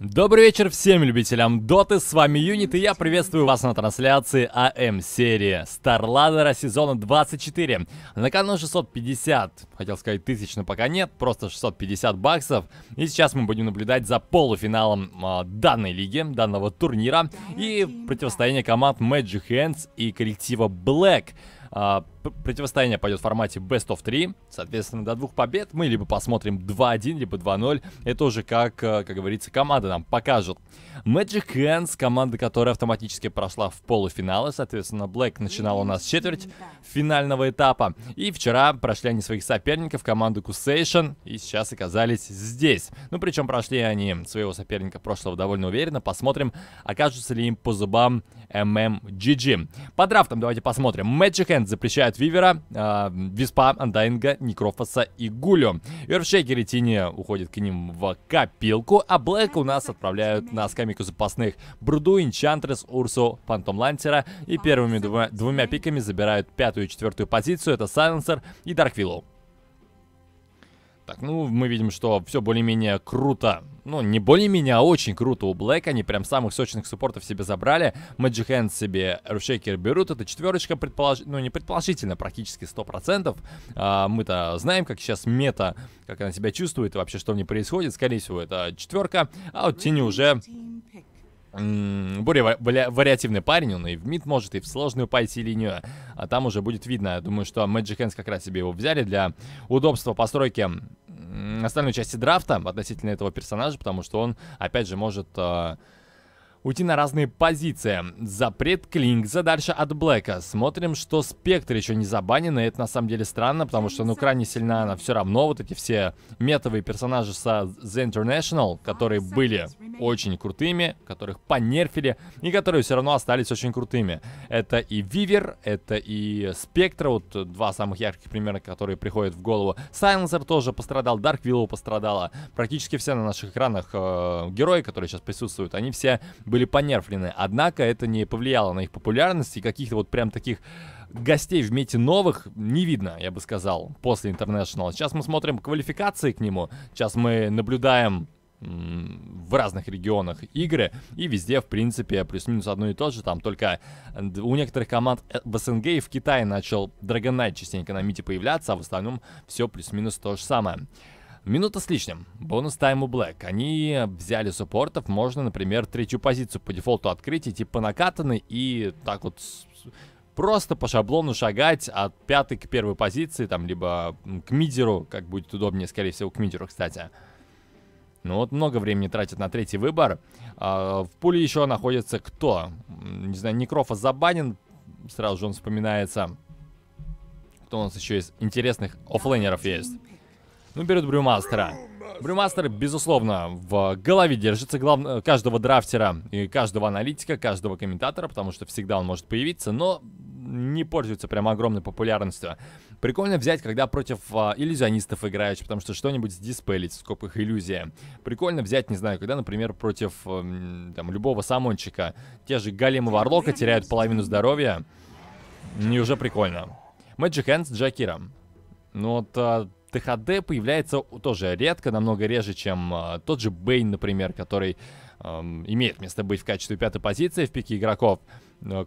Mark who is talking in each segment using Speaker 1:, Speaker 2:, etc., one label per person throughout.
Speaker 1: Добрый вечер всем любителям Доты, с вами Юнит, и я приветствую вас на трансляции АМ-серии Старладера сезона 24. На кону 650, хотел сказать тысяч, но пока нет, просто 650 баксов. И сейчас мы будем наблюдать за полуфиналом э, данной лиги, данного турнира, и противостояние команд Magic Hands и коллектива Black. Э, противостояние пойдет в формате Best of 3. Соответственно, до двух побед мы либо посмотрим 2-1, либо 2-0. Это уже как, э, как говорится, команда нам покажет. Magic Hands, команда, которая автоматически прошла в полуфиналы. Соответственно, Black начинал у нас четверть финального этапа. И вчера прошли они своих соперников, команду Кусейшн, и сейчас оказались здесь. Ну, причем прошли они своего соперника прошлого довольно уверенно. Посмотрим, окажутся ли им по зубам MMGG. По драфтам давайте посмотрим. Magic Hands запрещает от Вивера, э, Виспа, Андайнга, Некрофоса и Гулю. Вершейкер и Тини уходят к ним в копилку, а Блэк у нас отправляют на скамейку запасных Бруду, Инчантрес, Урсу, Фантом Лантера и первыми двумя, двумя пиками забирают пятую и четвертую позицию, это Сайленсер и Дарквиллоу. Так, ну, мы видим, что все более-менее круто. Ну, не более-менее, а очень круто у Блэка Они прям самых сочных суппортов себе забрали. Magic Hand себе Рушейкер берут. Это четверочка, предполож... ну, не предположительно, практически 100%. А, мы-то знаем, как сейчас мета, как она себя чувствует и вообще, что в ней происходит. Скорее всего, это четверка. А вот Тини уже более вариативный парень, он и в мид может, и в сложную пойти линию, а там уже будет видно. Я думаю, что Magic Hands как раз себе его взяли для удобства постройки остальной части драфта относительно этого персонажа, потому что он, опять же, может а, уйти на разные позиции. Запрет Клинк, дальше от Блэка. Смотрим, что Спектр еще не забанен, и это на самом деле странно, потому что, ну, крайне сильна она все равно. Вот эти все метовые персонажи со The International, которые были очень крутыми, которых понерфили, и которые все равно остались очень крутыми. Это и Вивер, это и Спектр, вот два самых ярких примера, которые приходят в голову. Сайленсер тоже пострадал, Дарк Виллоу пострадала. Практически все на наших экранах э, герои, которые сейчас присутствуют, они все были понерфлены. Однако это не повлияло на их популярность и каких-то вот прям таких гостей в мете новых не видно, я бы сказал, после International. Сейчас мы смотрим квалификации к нему, сейчас мы наблюдаем в разных регионах игры, и везде, в принципе, плюс-минус одно и то же, там только у некоторых команд э, в СНГ и в Китае начал Dragon Knight частенько на мите появляться, а в остальном все плюс-минус то же самое. Минута с лишним. Бонус у Black. Они взяли суппортов, можно, например, третью позицию по дефолту открыть, идти по накатанной и так вот просто по шаблону шагать от пятой к первой позиции, там, либо к мидеру, как будет удобнее, скорее всего, к мидеру, кстати. Ну вот много времени тратят на третий выбор. А, в пуле еще находится кто? Не знаю, Некрофа забанен, сразу же он вспоминается. Кто у нас еще из интересных оффлейнеров есть? Ну, берет Брюмастера. Брюмастер, безусловно, в голове держится глав... каждого драфтера и каждого аналитика, каждого комментатора, потому что всегда он может появиться, но не пользуется прям огромной популярностью. Прикольно взять, когда против а, иллюзионистов играешь, потому что что-нибудь сдиспелить, в скобках иллюзия. Прикольно взять, не знаю, когда, например, против э, там, любого самончика. Те же Галим и Варлока теряют половину здоровья. Не уже прикольно. Magic Hands Джакира. Ну вот а, ТХД появляется тоже редко, намного реже, чем э, тот же Бейн, например, который э, имеет место быть в качестве пятой позиции в пике игроков.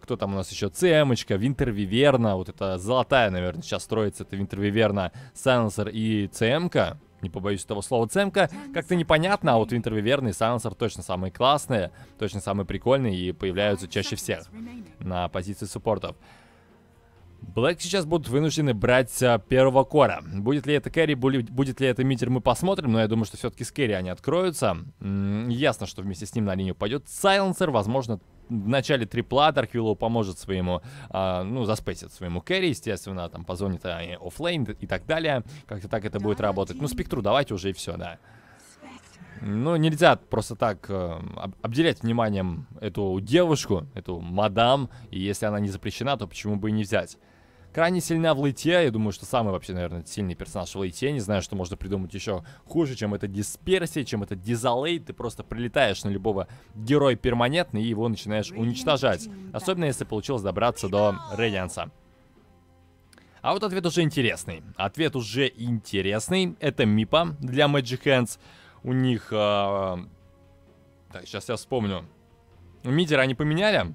Speaker 1: Кто там у нас еще? Цемочка, Винтер Виверна. Вот это золотая, наверное, сейчас строится. Это Винтер Виверна, Сайленсер и ЦМка. Не побоюсь этого слова ЦМка. Как-то непонятно, а вот Винтер Виверна и Сенсор точно самые классные, точно самые прикольные и появляются чаще всех на позиции суппортов. Блэк сейчас будут вынуждены брать а, первого кора. Будет ли это кэри, будет ли это митер, мы посмотрим, но я думаю, что все-таки с кэри они откроются. ясно, что вместе с ним на линию пойдет Сайленсер, возможно, в начале трипла Дарквиллоу поможет своему, а, ну, заспейсит своему кэри, естественно, там позвонит а, оффлейн и так далее. Как-то так это будет работать. Ну, спектру давайте уже и все, да. Ну, нельзя просто так э, обделять вниманием эту девушку, эту мадам, и если она не запрещена, то почему бы и не взять? крайне сильна в лейте. Я думаю, что самый вообще, наверное, сильный персонаж в лейте. Не знаю, что можно придумать еще хуже, чем это дисперсия, чем это дизалей. Ты просто прилетаешь на любого героя перманентно и его начинаешь уничтожать. Особенно, если получилось добраться до Рейдианса. А вот ответ уже интересный. Ответ уже интересный. Это мипа для Magic Hands. У них... Э... Так, сейчас я вспомню. Мидера они поменяли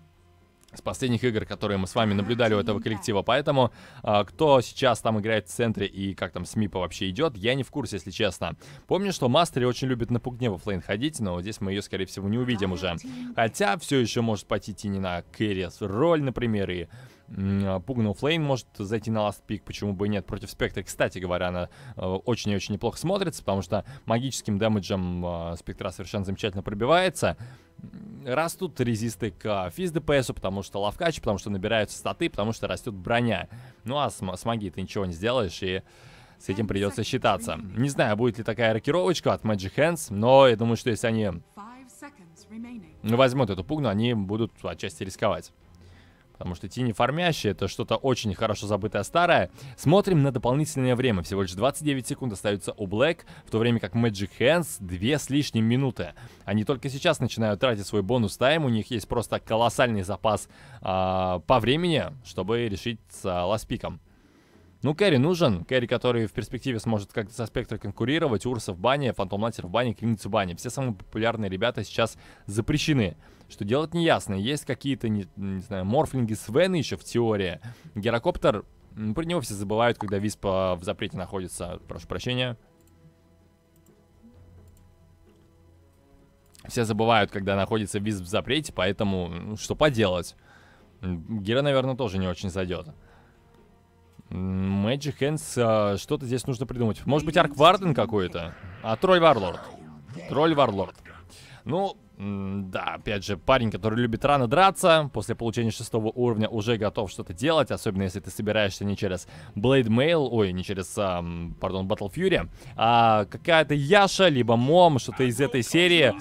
Speaker 1: с последних игр, которые мы с вами наблюдали у этого коллектива. Поэтому а, кто сейчас там играет в центре и как там СМИПа вообще идет, я не в курсе, если честно. Помню, что Мастери очень любит на пугне в оффлейн ходить, но здесь мы ее, скорее всего, не увидим уже. Хотя все еще может пойти Тини на Кэрри роль, например, и а, пугнул Флейм может зайти на ласт пик, почему бы и нет, против Спектра. Кстати говоря, она э, очень и очень неплохо смотрится, потому что магическим дэмэджем а, Спектра совершенно замечательно пробивается. Растут резисты к физ ДПСу, потому что лавкач, потому что набираются статы, потому что растет броня. Ну а с, с магией ты ничего не сделаешь, и с этим придется считаться. Не знаю, будет ли такая рокировочка от Magic Hands, но я думаю, что если они возьмут эту пугну, они будут отчасти рисковать. Потому что тени формящие это что-то очень хорошо забытое старое. Смотрим на дополнительное время. Всего лишь 29 секунд остаются у Black, в то время как Magic Hands 2 с лишним минуты. Они только сейчас начинают тратить свой бонус тайм. У них есть просто колоссальный запас э, по времени, чтобы решить с э, а, ласпиком. Ну, Кэрри нужен. Кэрри, который в перспективе сможет как-то со спектра конкурировать. Урса в бане, Фантом Латер в бане, Криниц в бане. Все самые популярные ребята сейчас запрещены что делать неясно. Есть какие-то, не, не знаю, морфлинги Свены еще в теории. Герокоптер, про него все забывают, когда Виспа в запрете находится. Прошу прощения. Все забывают, когда находится Висп в запрете, поэтому ну, что поделать. Гера, наверное, тоже не очень зайдет. Magic Hands, а, что-то здесь нужно придумать. Может быть, Арк Варден какой-то? А Тролль Варлорд. Тролль Варлорд. Ну, да, опять же, парень, который любит рано драться, после получения шестого уровня уже готов что-то делать, особенно если ты собираешься не через Blade Mail, ой, не через, а, пардон, Battle Fury, а какая-то Яша, либо Мом, что-то из этой серии.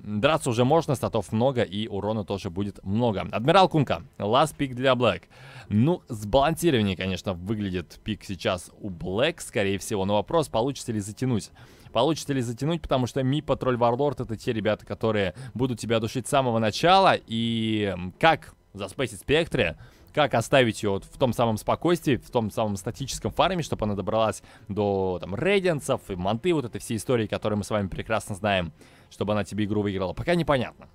Speaker 1: Драться уже можно, статов много и урона тоже будет много. Адмирал Кунка, last пик для Black. Ну, сбалансированнее, конечно, выглядит пик сейчас у Black, скорее всего, но вопрос, получится ли затянуть. Получится ли затянуть, потому что Ми Патруль Варлорд это те ребята, которые будут тебя душить с самого начала. И как заспейсить спектре, как оставить ее вот в том самом спокойствии, в том самом статическом фарме, чтобы она добралась до там рейденсов и Манты, вот этой всей истории, которые мы с вами прекрасно знаем, чтобы она тебе игру выиграла, пока непонятно.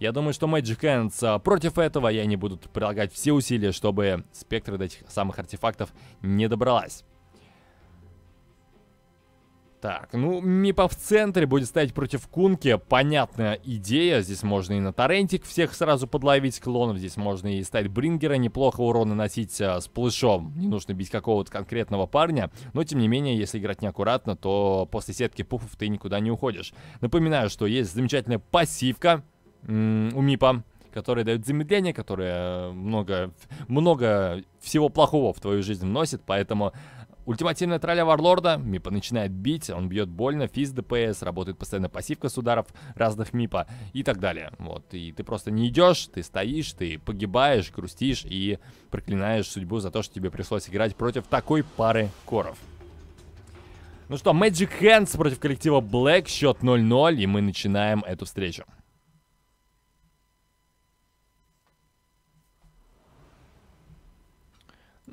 Speaker 1: Я думаю, что Magic Hands а, против этого, и они будут прилагать все усилия, чтобы до этих самых артефактов не добралась. Так, ну, Мипа в центре будет стоять против Кунки. Понятная идея. Здесь можно и на торрентик всех сразу подловить клонов. Здесь можно и стать Брингера неплохо урона носить а, с плышом. Не нужно бить какого-то конкретного парня. Но, тем не менее, если играть неаккуратно, то после сетки пуфов ты никуда не уходишь. Напоминаю, что есть замечательная пассивка у Мипа которые дают замедление, которые э, много, много всего плохого в твою жизнь вносит, поэтому Ультимативная тролля Варлорда, Мипа начинает бить, он бьет больно, физ ДПС, работает постоянно пассивка с ударов разных Мипа и так далее. Вот, и ты просто не идешь, ты стоишь, ты погибаешь, грустишь и проклинаешь судьбу за то, что тебе пришлось играть против такой пары коров. Ну что, Magic Hands против коллектива Black, счет 0-0, и мы начинаем эту встречу.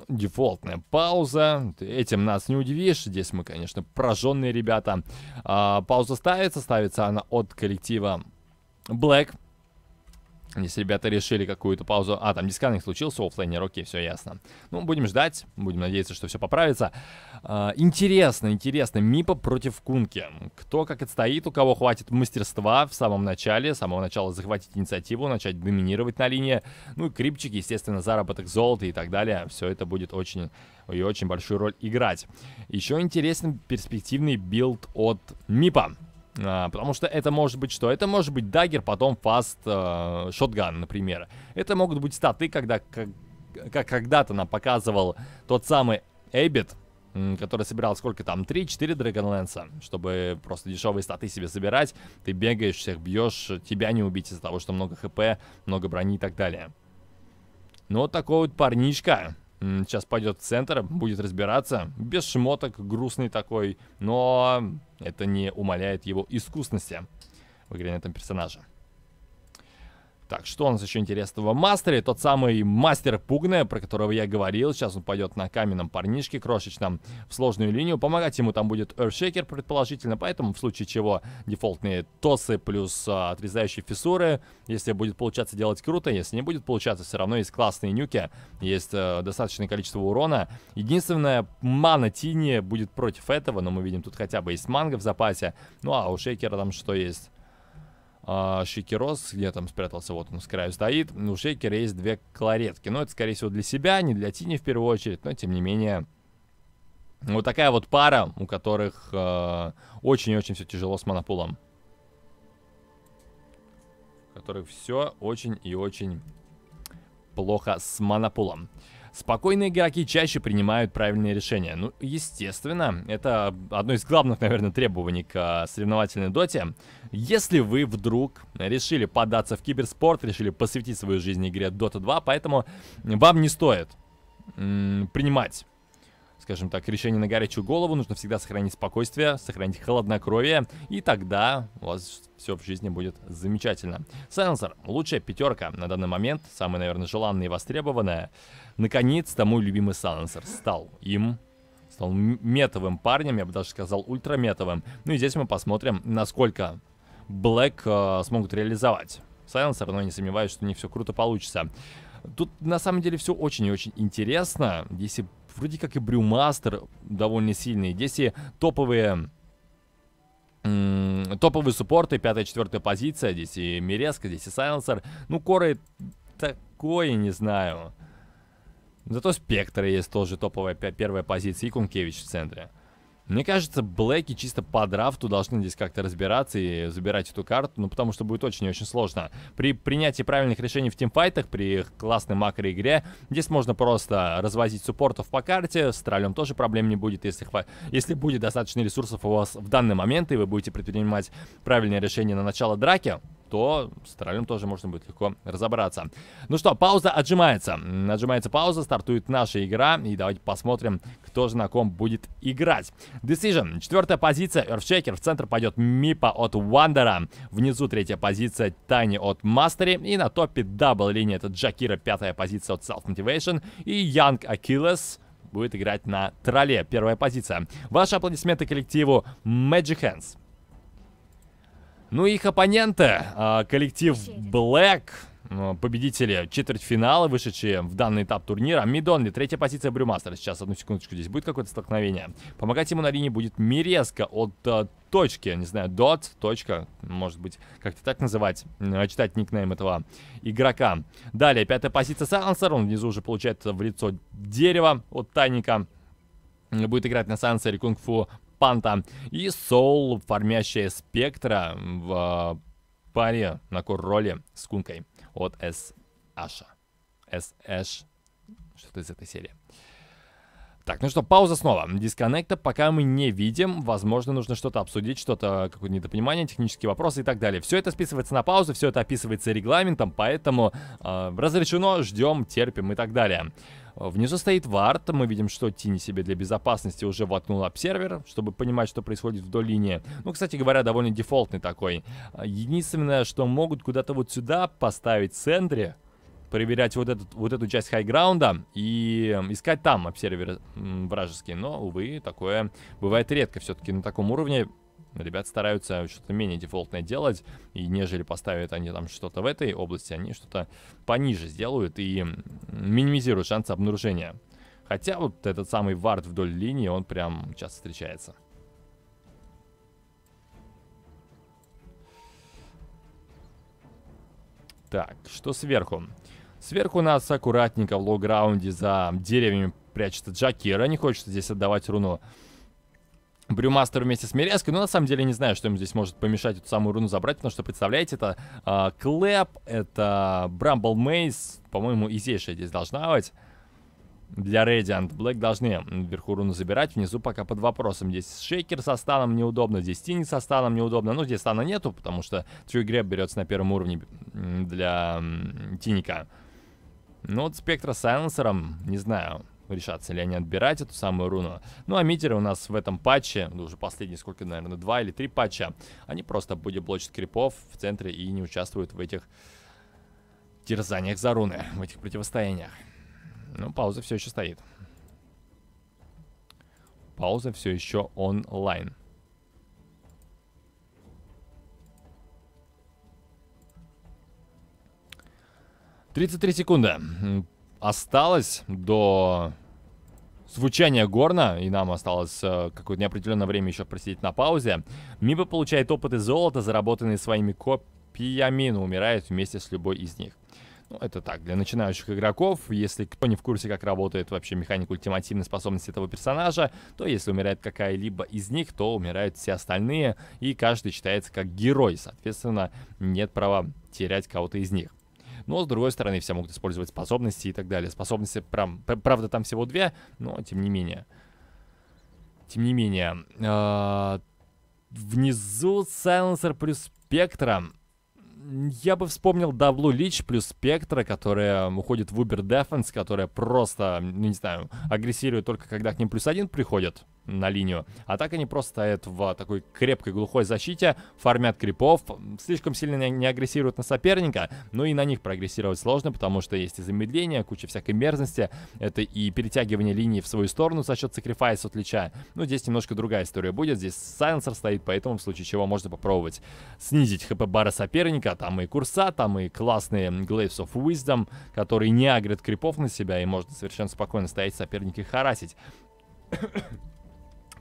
Speaker 1: дефолтная пауза. Этим нас не удивишь. Здесь мы, конечно, прожженные ребята. А, пауза ставится. Ставится она от коллектива Black. Если ребята решили какую-то паузу... А, там дисканник случился, оффлайнер, окей, все ясно. Ну, будем ждать, будем надеяться, что все поправится. А, интересно, интересно, Мипа против Кунки. Кто как отстоит, у кого хватит мастерства в самом начале, с самого начала захватить инициативу, начать доминировать на линии. Ну и крипчики, естественно, заработок золота и так далее. Все это будет очень и очень большую роль играть. Еще интересен перспективный билд от Мипа. А, потому что это может быть что? Это может быть дагер, потом фаст, э, шотган, например. Это могут быть статы, когда, как, как когда-то нам показывал тот самый Эббит, который собирал сколько там, 3-4 Драгонленса, чтобы просто дешевые статы себе собирать, ты бегаешь, всех бьешь, тебя не убить из-за того, что много хп, много брони и так далее. Но ну, такой вот парнишка, Сейчас пойдет в центр, будет разбираться. Без шмоток, грустный такой. Но это не умаляет его искусности в игре на этом персонаже. Так, что у нас еще интересного мастере? Тот самый мастер Пугная, про которого я говорил. Сейчас он пойдет на каменном парнишке крошечном в сложную линию. Помогать ему там будет Earthshaker, предположительно. Поэтому в случае чего дефолтные тосы плюс а, отрезающие фиссуры. Если будет получаться делать круто, если не будет получаться, все равно есть классные нюки. Есть а, достаточное количество урона. Единственное, мана Тини будет против этого. Но мы видим, тут хотя бы есть манга в запасе. Ну а у Шейкера там что есть? Шейкерос а, где там спрятался, вот он с краю стоит. У Шейкера есть две кларетки. Но это, скорее всего, для себя, не для Тини в первую очередь, но тем не менее... Вот такая вот пара, у которых а, очень-очень э, -очень все тяжело с монопулом. У которых все очень и очень плохо с монопулом. Спокойные игроки чаще принимают правильные решения. Ну, естественно, это одно из главных, наверное, требований к а, соревновательной доте. Если вы вдруг решили податься в киберспорт, решили посвятить свою жизнь игре Dota 2, поэтому вам не стоит принимать скажем так, решение на горячую голову. Нужно всегда сохранить спокойствие, сохранить холоднокровие, и тогда у вас все в жизни будет замечательно. Сенсор, лучшая пятерка на данный момент, самая, наверное, желанная и востребованная. Наконец-то мой любимый сенсор стал им стал метовым парнем, я бы даже сказал ультраметовым. Ну и здесь мы посмотрим, насколько Блэк э, смогут реализовать Сайленсер, но не сомневаюсь, что не все круто получится. Тут на самом деле все очень и очень интересно. Если вроде как и Брюмастер довольно сильный. Здесь и топовые... Топовые суппорты, 5 четвертая позиция, здесь и Мерезка, здесь и Сайленсер. Ну, Коры такое, не знаю. Зато Спектр есть тоже топовая первая позиция и Кункевич в центре. Мне кажется, блэки чисто по драфту должны здесь как-то разбираться и забирать эту карту, ну потому что будет очень-очень и сложно. При принятии правильных решений в тимфайтах, при классной макроигре, здесь можно просто развозить суппортов по карте, с троллем тоже проблем не будет, если, хва... если будет достаточно ресурсов у вас в данный момент, и вы будете предпринимать правильные решения на начало драки, то с троллем тоже можно будет легко разобраться. Ну что, пауза отжимается. Отжимается пауза, стартует наша игра. И давайте посмотрим, кто же на ком будет играть. Decision. Четвертая позиция Earthshaker. В центр пойдет Мипа от Вандера. Внизу третья позиция Тани от Мастери. И на топе дабл линия это Джакира. Пятая позиция от Self Motivation. И Young Achilles будет играть на тролле. Первая позиция. Ваши аплодисменты коллективу Magic Hands. Ну и их оппоненты, а, коллектив Black, ну, победители четвертьфинала, вышедшие в данный этап турнира. Мидонли, третья позиция Брюмастера. Сейчас, одну секундочку, здесь будет какое-то столкновение. Помогать ему на линии будет Мирезка от а, точки, не знаю, dot точка, может быть, как-то так называть, а, читать никнейм этого игрока. Далее, пятая позиция Сансер, он внизу уже получает в лицо дерево от Тайника будет играть на сансере кунг-фу Панта и Соул, формящая Спектра в э, паре на кур-роле с Кункой от С. Аша. С. Эш. Что-то из этой серии. Так, ну что, пауза снова. Дисконнекта пока мы не видим. Возможно, нужно что-то обсудить, что-то, какое-то недопонимание, технические вопросы и так далее. Все это списывается на паузу, все это описывается регламентом, поэтому э, разрешено, ждем, терпим и так далее. Внизу стоит вард, мы видим, что Тини себе для безопасности уже воткнул обсервер, чтобы понимать, что происходит вдоль линии. Ну, кстати говоря, довольно дефолтный такой. Единственное, что могут куда-то вот сюда поставить центре, проверять вот, этот, вот эту часть хайграунда и искать там обсервер вражеский, Но, увы, такое бывает редко все-таки на таком уровне. Ребят стараются что-то менее дефолтное делать, и нежели поставят они там что-то в этой области, они что-то пониже сделают и минимизируют шансы обнаружения. Хотя вот этот самый вард вдоль линии, он прям часто встречается. Так, что сверху? Сверху у нас аккуратненько в лоу-граунде за деревьями прячется Джакира. Не хочет здесь отдавать руну Брюмастер вместе с Мерезкой. но ну, на самом деле, не знаю, что им здесь может помешать эту самую руну забрать, потому что, представляете, это э, Клэп, это Брамбл Мейс. По-моему, изейшая здесь должна быть. Для Radiant. Блэк должны вверху руну забирать, внизу пока под вопросом. Здесь Шейкер со станом неудобно, здесь Тини со станом неудобно. но ну, здесь стана нету, потому что Трю Греб берется на первом уровне для Тиника. Ну, вот Спектра с Сайленсером, не знаю решатся ли они отбирать эту самую руну. Ну а митеры у нас в этом патче, ну, уже последние сколько, наверное, два или три патча, они просто будет блочить крипов в центре и не участвуют в этих терзаниях за руны, в этих противостояниях. Ну, пауза все еще стоит. Пауза все еще онлайн. Тридцать три секунды осталось до звучания горна, и нам осталось э, какое-то неопределенное время еще просидеть на паузе, Миба получает опыт и золото, заработанные своими копиями, но умирает вместе с любой из них. Ну, это так, для начинающих игроков, если кто не в курсе, как работает вообще механика ультимативной способности этого персонажа, то если умирает какая-либо из них, то умирают все остальные, и каждый считается как герой, соответственно, нет права терять кого-то из них. Но, с другой стороны, все могут использовать способности и так далее. Способности, прям, правда, там всего две, но тем не менее. Тем не менее. А, внизу сайленсер плюс спектра. Я бы вспомнил Даблу Лич плюс Спектра, которая уходит в Uber Defense, которая просто, ну, не знаю, агрессирует только когда к ним плюс один приходит на линию. А так они просто стоят в а, такой крепкой глухой защите, фармят крипов, слишком сильно не агрессируют на соперника, но и на них прогрессировать сложно, потому что есть и замедление, куча всякой мерзности, это и перетягивание линии в свою сторону за счет сакрифайса от лича. Ну, здесь немножко другая история будет, здесь сайленсер стоит, поэтому в случае чего можно попробовать снизить хп бара соперника, там и курса, там и классные Glaives of Wisdom, которые не агрят крипов на себя и можно совершенно спокойно стоять соперника и харасить.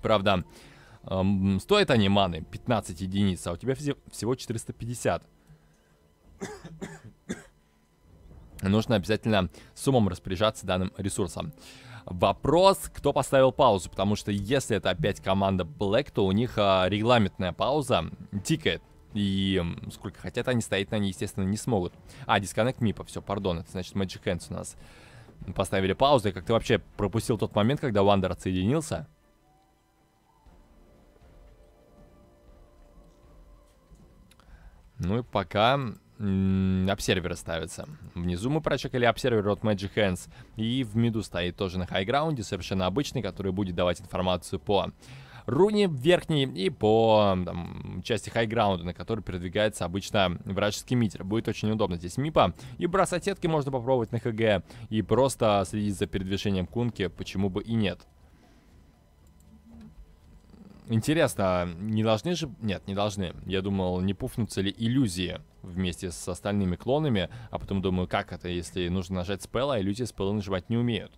Speaker 1: Правда, эм, стоят они маны 15 единиц, а у тебя всего 450. Нужно обязательно суммам распоряжаться данным ресурсом. Вопрос, кто поставил паузу, потому что если это опять команда Black, то у них э, регламентная пауза тикает. И сколько хотят они, стоять на ней, естественно, не смогут. А, дисконнект мипа, все, пардон, это значит Magic Hands у нас. Поставили паузу, и как ты вообще пропустил тот момент, когда Вандер отсоединился? Ну и пока обсерверы ставятся. Внизу мы прочекали обсервер от Magic Hands. И в миду стоит тоже на хайграунде, совершенно обычный, который будет давать информацию по руне верхней и по там, части хайграунда, на которой передвигается обычно вражеский митер. Будет очень удобно здесь мипа. И бросать сетки можно попробовать на ХГ. И просто следить за передвижением кунки, почему бы и нет. Интересно, а не должны же... Нет, не должны. Я думал, не пуфнутся ли иллюзии вместе с остальными клонами, а потом думаю, как это, если нужно нажать спелла, а иллюзии спеллы нажимать не умеют.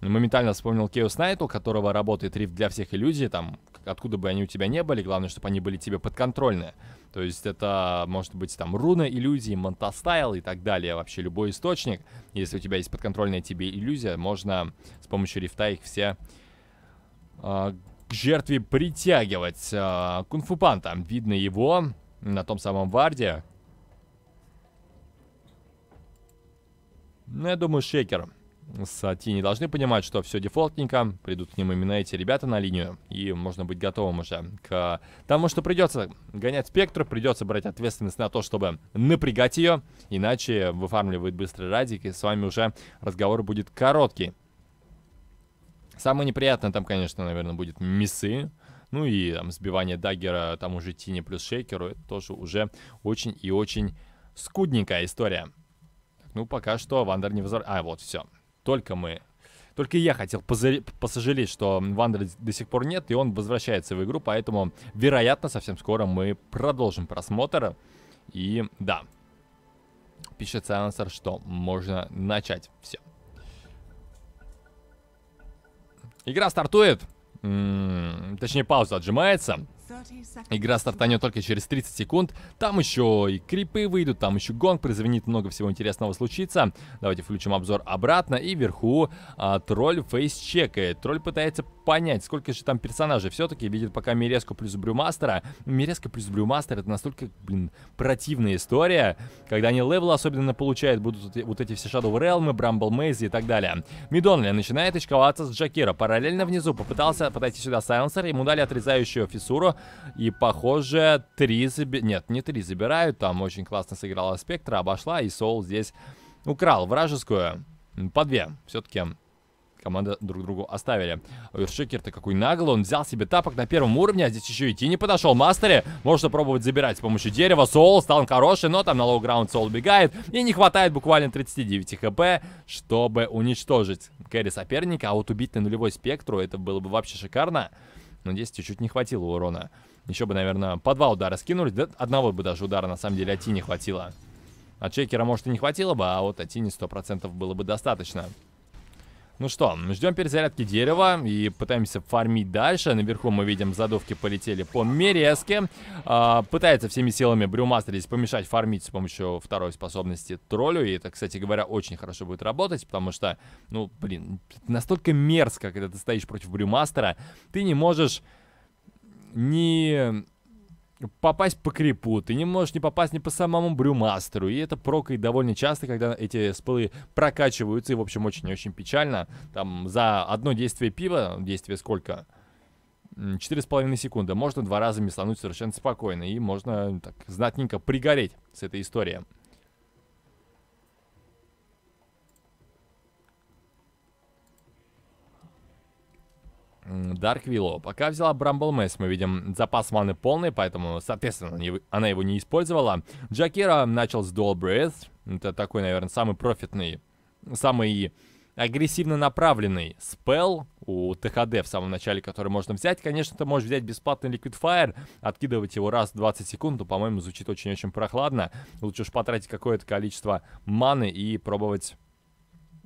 Speaker 1: Ну, моментально вспомнил Кейус Найт, у которого работает рифт для всех иллюзий, там, откуда бы они у тебя не были, главное, чтобы они были тебе подконтрольны. То есть это может быть там руна иллюзии, монтастайл и так далее, вообще любой источник. Если у тебя есть подконтрольная тебе иллюзия, можно с помощью рифта их все э, к жертве притягивать. А, э, Кунфу панта, Видно его на том самом варде. Ну, я думаю, шейкер с Тини должны понимать, что все дефолтненько. Придут к ним именно эти ребята на линию. И можно быть готовым уже к тому, что придется гонять спектр. Придется брать ответственность на то, чтобы напрягать ее. Иначе выфармливает быстрый радик. И с вами уже разговор будет короткий. Самое неприятное там, конечно, наверное, будет мисы. Ну и там сбивание даггера тому же Тини плюс Шейкеру. Это тоже уже очень и очень скудненькая история. Ну, пока что Вандер не возврат... А, вот, все. Только мы... Только я хотел позар... посожалеть, что вандер до сих пор нет, и он возвращается в игру, поэтому, вероятно, совсем скоро мы продолжим просмотр. И да, пишет Сайленсер, что можно начать. Все. Игра стартует. М -м, точнее, пауза отжимается. Игра стартанет только через 30 секунд. Там еще и крипы выйдут, там еще гонг прозвенит, много всего интересного случится. Давайте включим обзор обратно. И вверху а, тролль фейс чекает. Тролль пытается понять, сколько же там персонажей. Все-таки видит пока Миреску плюс Брюмастера. Миреска плюс Брюмастер это настолько, блин, противная история. Когда они левел особенно получают, будут вот эти все Shadow Realm, Брамбл Мейзи и так далее. Мидонли начинает очковаться с Джакира. Параллельно внизу попытался подойти сюда Сайленсер, ему дали отрезающую фиссуру, и, похоже, три заби... Нет, не три забирают. Там очень классно сыграла Спектра, обошла. И Соул здесь украл вражескую. По две. Все-таки команда друг другу оставили. Шикер-то какой наглый, он взял себе тапок на первом уровне, а здесь еще идти не подошел. Мастере можно пробовать забирать с помощью дерева. Соул стал хороший, но там на лоу-граунд Соул бегает. И не хватает буквально 39 хп, чтобы уничтожить кэри соперника. А вот убить на нулевой спектру, это было бы вообще шикарно но ну, 10 чуть не хватило урона. Еще бы, наверное, по два удара скинули, да одного бы даже удара на самом деле от хватило. От Чекера может, и не хватило бы, а вот от Тини 100% было бы достаточно. Ну что, ждем перезарядки дерева и пытаемся фармить дальше. Наверху мы видим, задувки полетели по мерезке. А, пытается всеми силами Брюмастер здесь помешать фармить с помощью второй способности троллю. И это, кстати говоря, очень хорошо будет работать, потому что, ну, блин, настолько мерзко, когда ты стоишь против Брюмастера, ты не можешь не попасть по крипу, ты не можешь не попасть не по самому брюмастеру, и это прокает довольно часто, когда эти спылы прокачиваются, и, в общем, очень-очень печально. Там за одно действие пива, действие сколько? четыре с половиной секунды. Можно два раза меслануть совершенно спокойно, и можно так знатненько пригореть с этой историей. Дарк Виллоу. Пока взяла Брамбл Мэс, мы видим, запас маны полный, поэтому, соответственно, она его не использовала. Джакира начал с Dual Breath. Это такой, наверное, самый профитный, самый агрессивно направленный спел у ТХД в самом начале, который можно взять. Конечно, ты можешь взять бесплатный Liquid Fire, откидывать его раз в 20 секунд, но, по-моему, звучит очень-очень прохладно. Лучше уж потратить какое-то количество маны и пробовать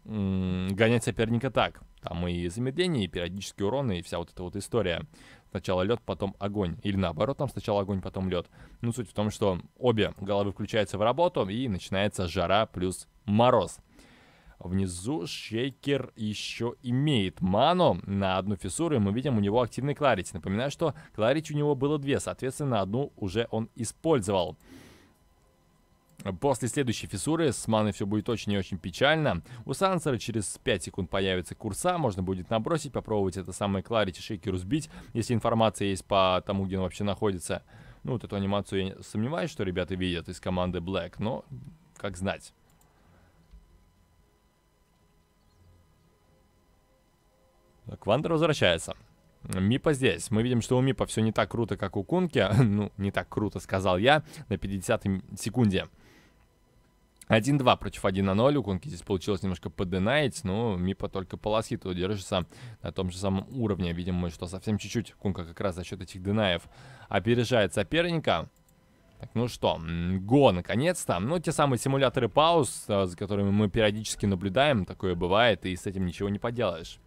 Speaker 1: гонять соперника так. Там и замедление, и периодический урон, и вся вот эта вот история. Сначала лед, потом огонь. Или наоборот, там сначала огонь, потом лед. Ну, суть в том, что обе головы включаются в работу, и начинается жара плюс мороз. Внизу шейкер еще имеет ману на одну фиссуру, и мы видим у него активный кларич. Напоминаю, что кларич у него было две, соответственно, одну уже он использовал. После следующей фиссуры с маной все будет очень и очень печально. У Сансера через 5 секунд появится курса, можно будет набросить, попробовать это самое Кларити Шейкеру сбить, если информация есть по тому, где он вообще находится. Ну, вот эту анимацию я сомневаюсь, что ребята видят из команды Black, но как знать. Так, возвращается. Мипа здесь. Мы видим, что у Мипа все не так круто, как у Кунки. ну, не так круто, сказал я, на 50 секунде. 1-2 против 1-0. У кунки здесь получилось немножко поденаить, но Мипа только полоски ласхиту держится на том же самом уровне. Видимо, что совсем чуть-чуть Кунка как раз за счет этих денаев опережает соперника. Так, ну что, го, наконец-то. Ну, те самые симуляторы пауз, э, за которыми мы периодически наблюдаем, такое бывает, и с этим ничего не поделаешь.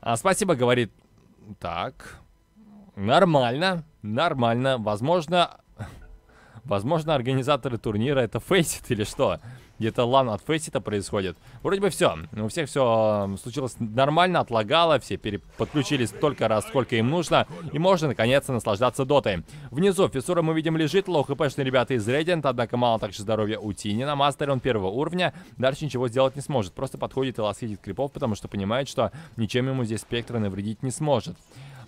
Speaker 1: А, спасибо, говорит... Так, нормально, нормально. Возможно, Возможно, организаторы турнира это фейсит или что? Где-то лан от фейсита происходит. Вроде бы все. У всех все случилось нормально, отлагало. Все подключились столько раз, сколько им нужно. И можно, наконец-то, наслаждаться дотой. Внизу фиссура мы видим лежит. Лоу хпшные ребята из Radiant. Однако мало также здоровья у Тини на мастере. Он первого уровня. Дальше ничего сделать не сможет. Просто подходит и ласхитит крипов, потому что понимает, что ничем ему здесь спектр навредить не сможет.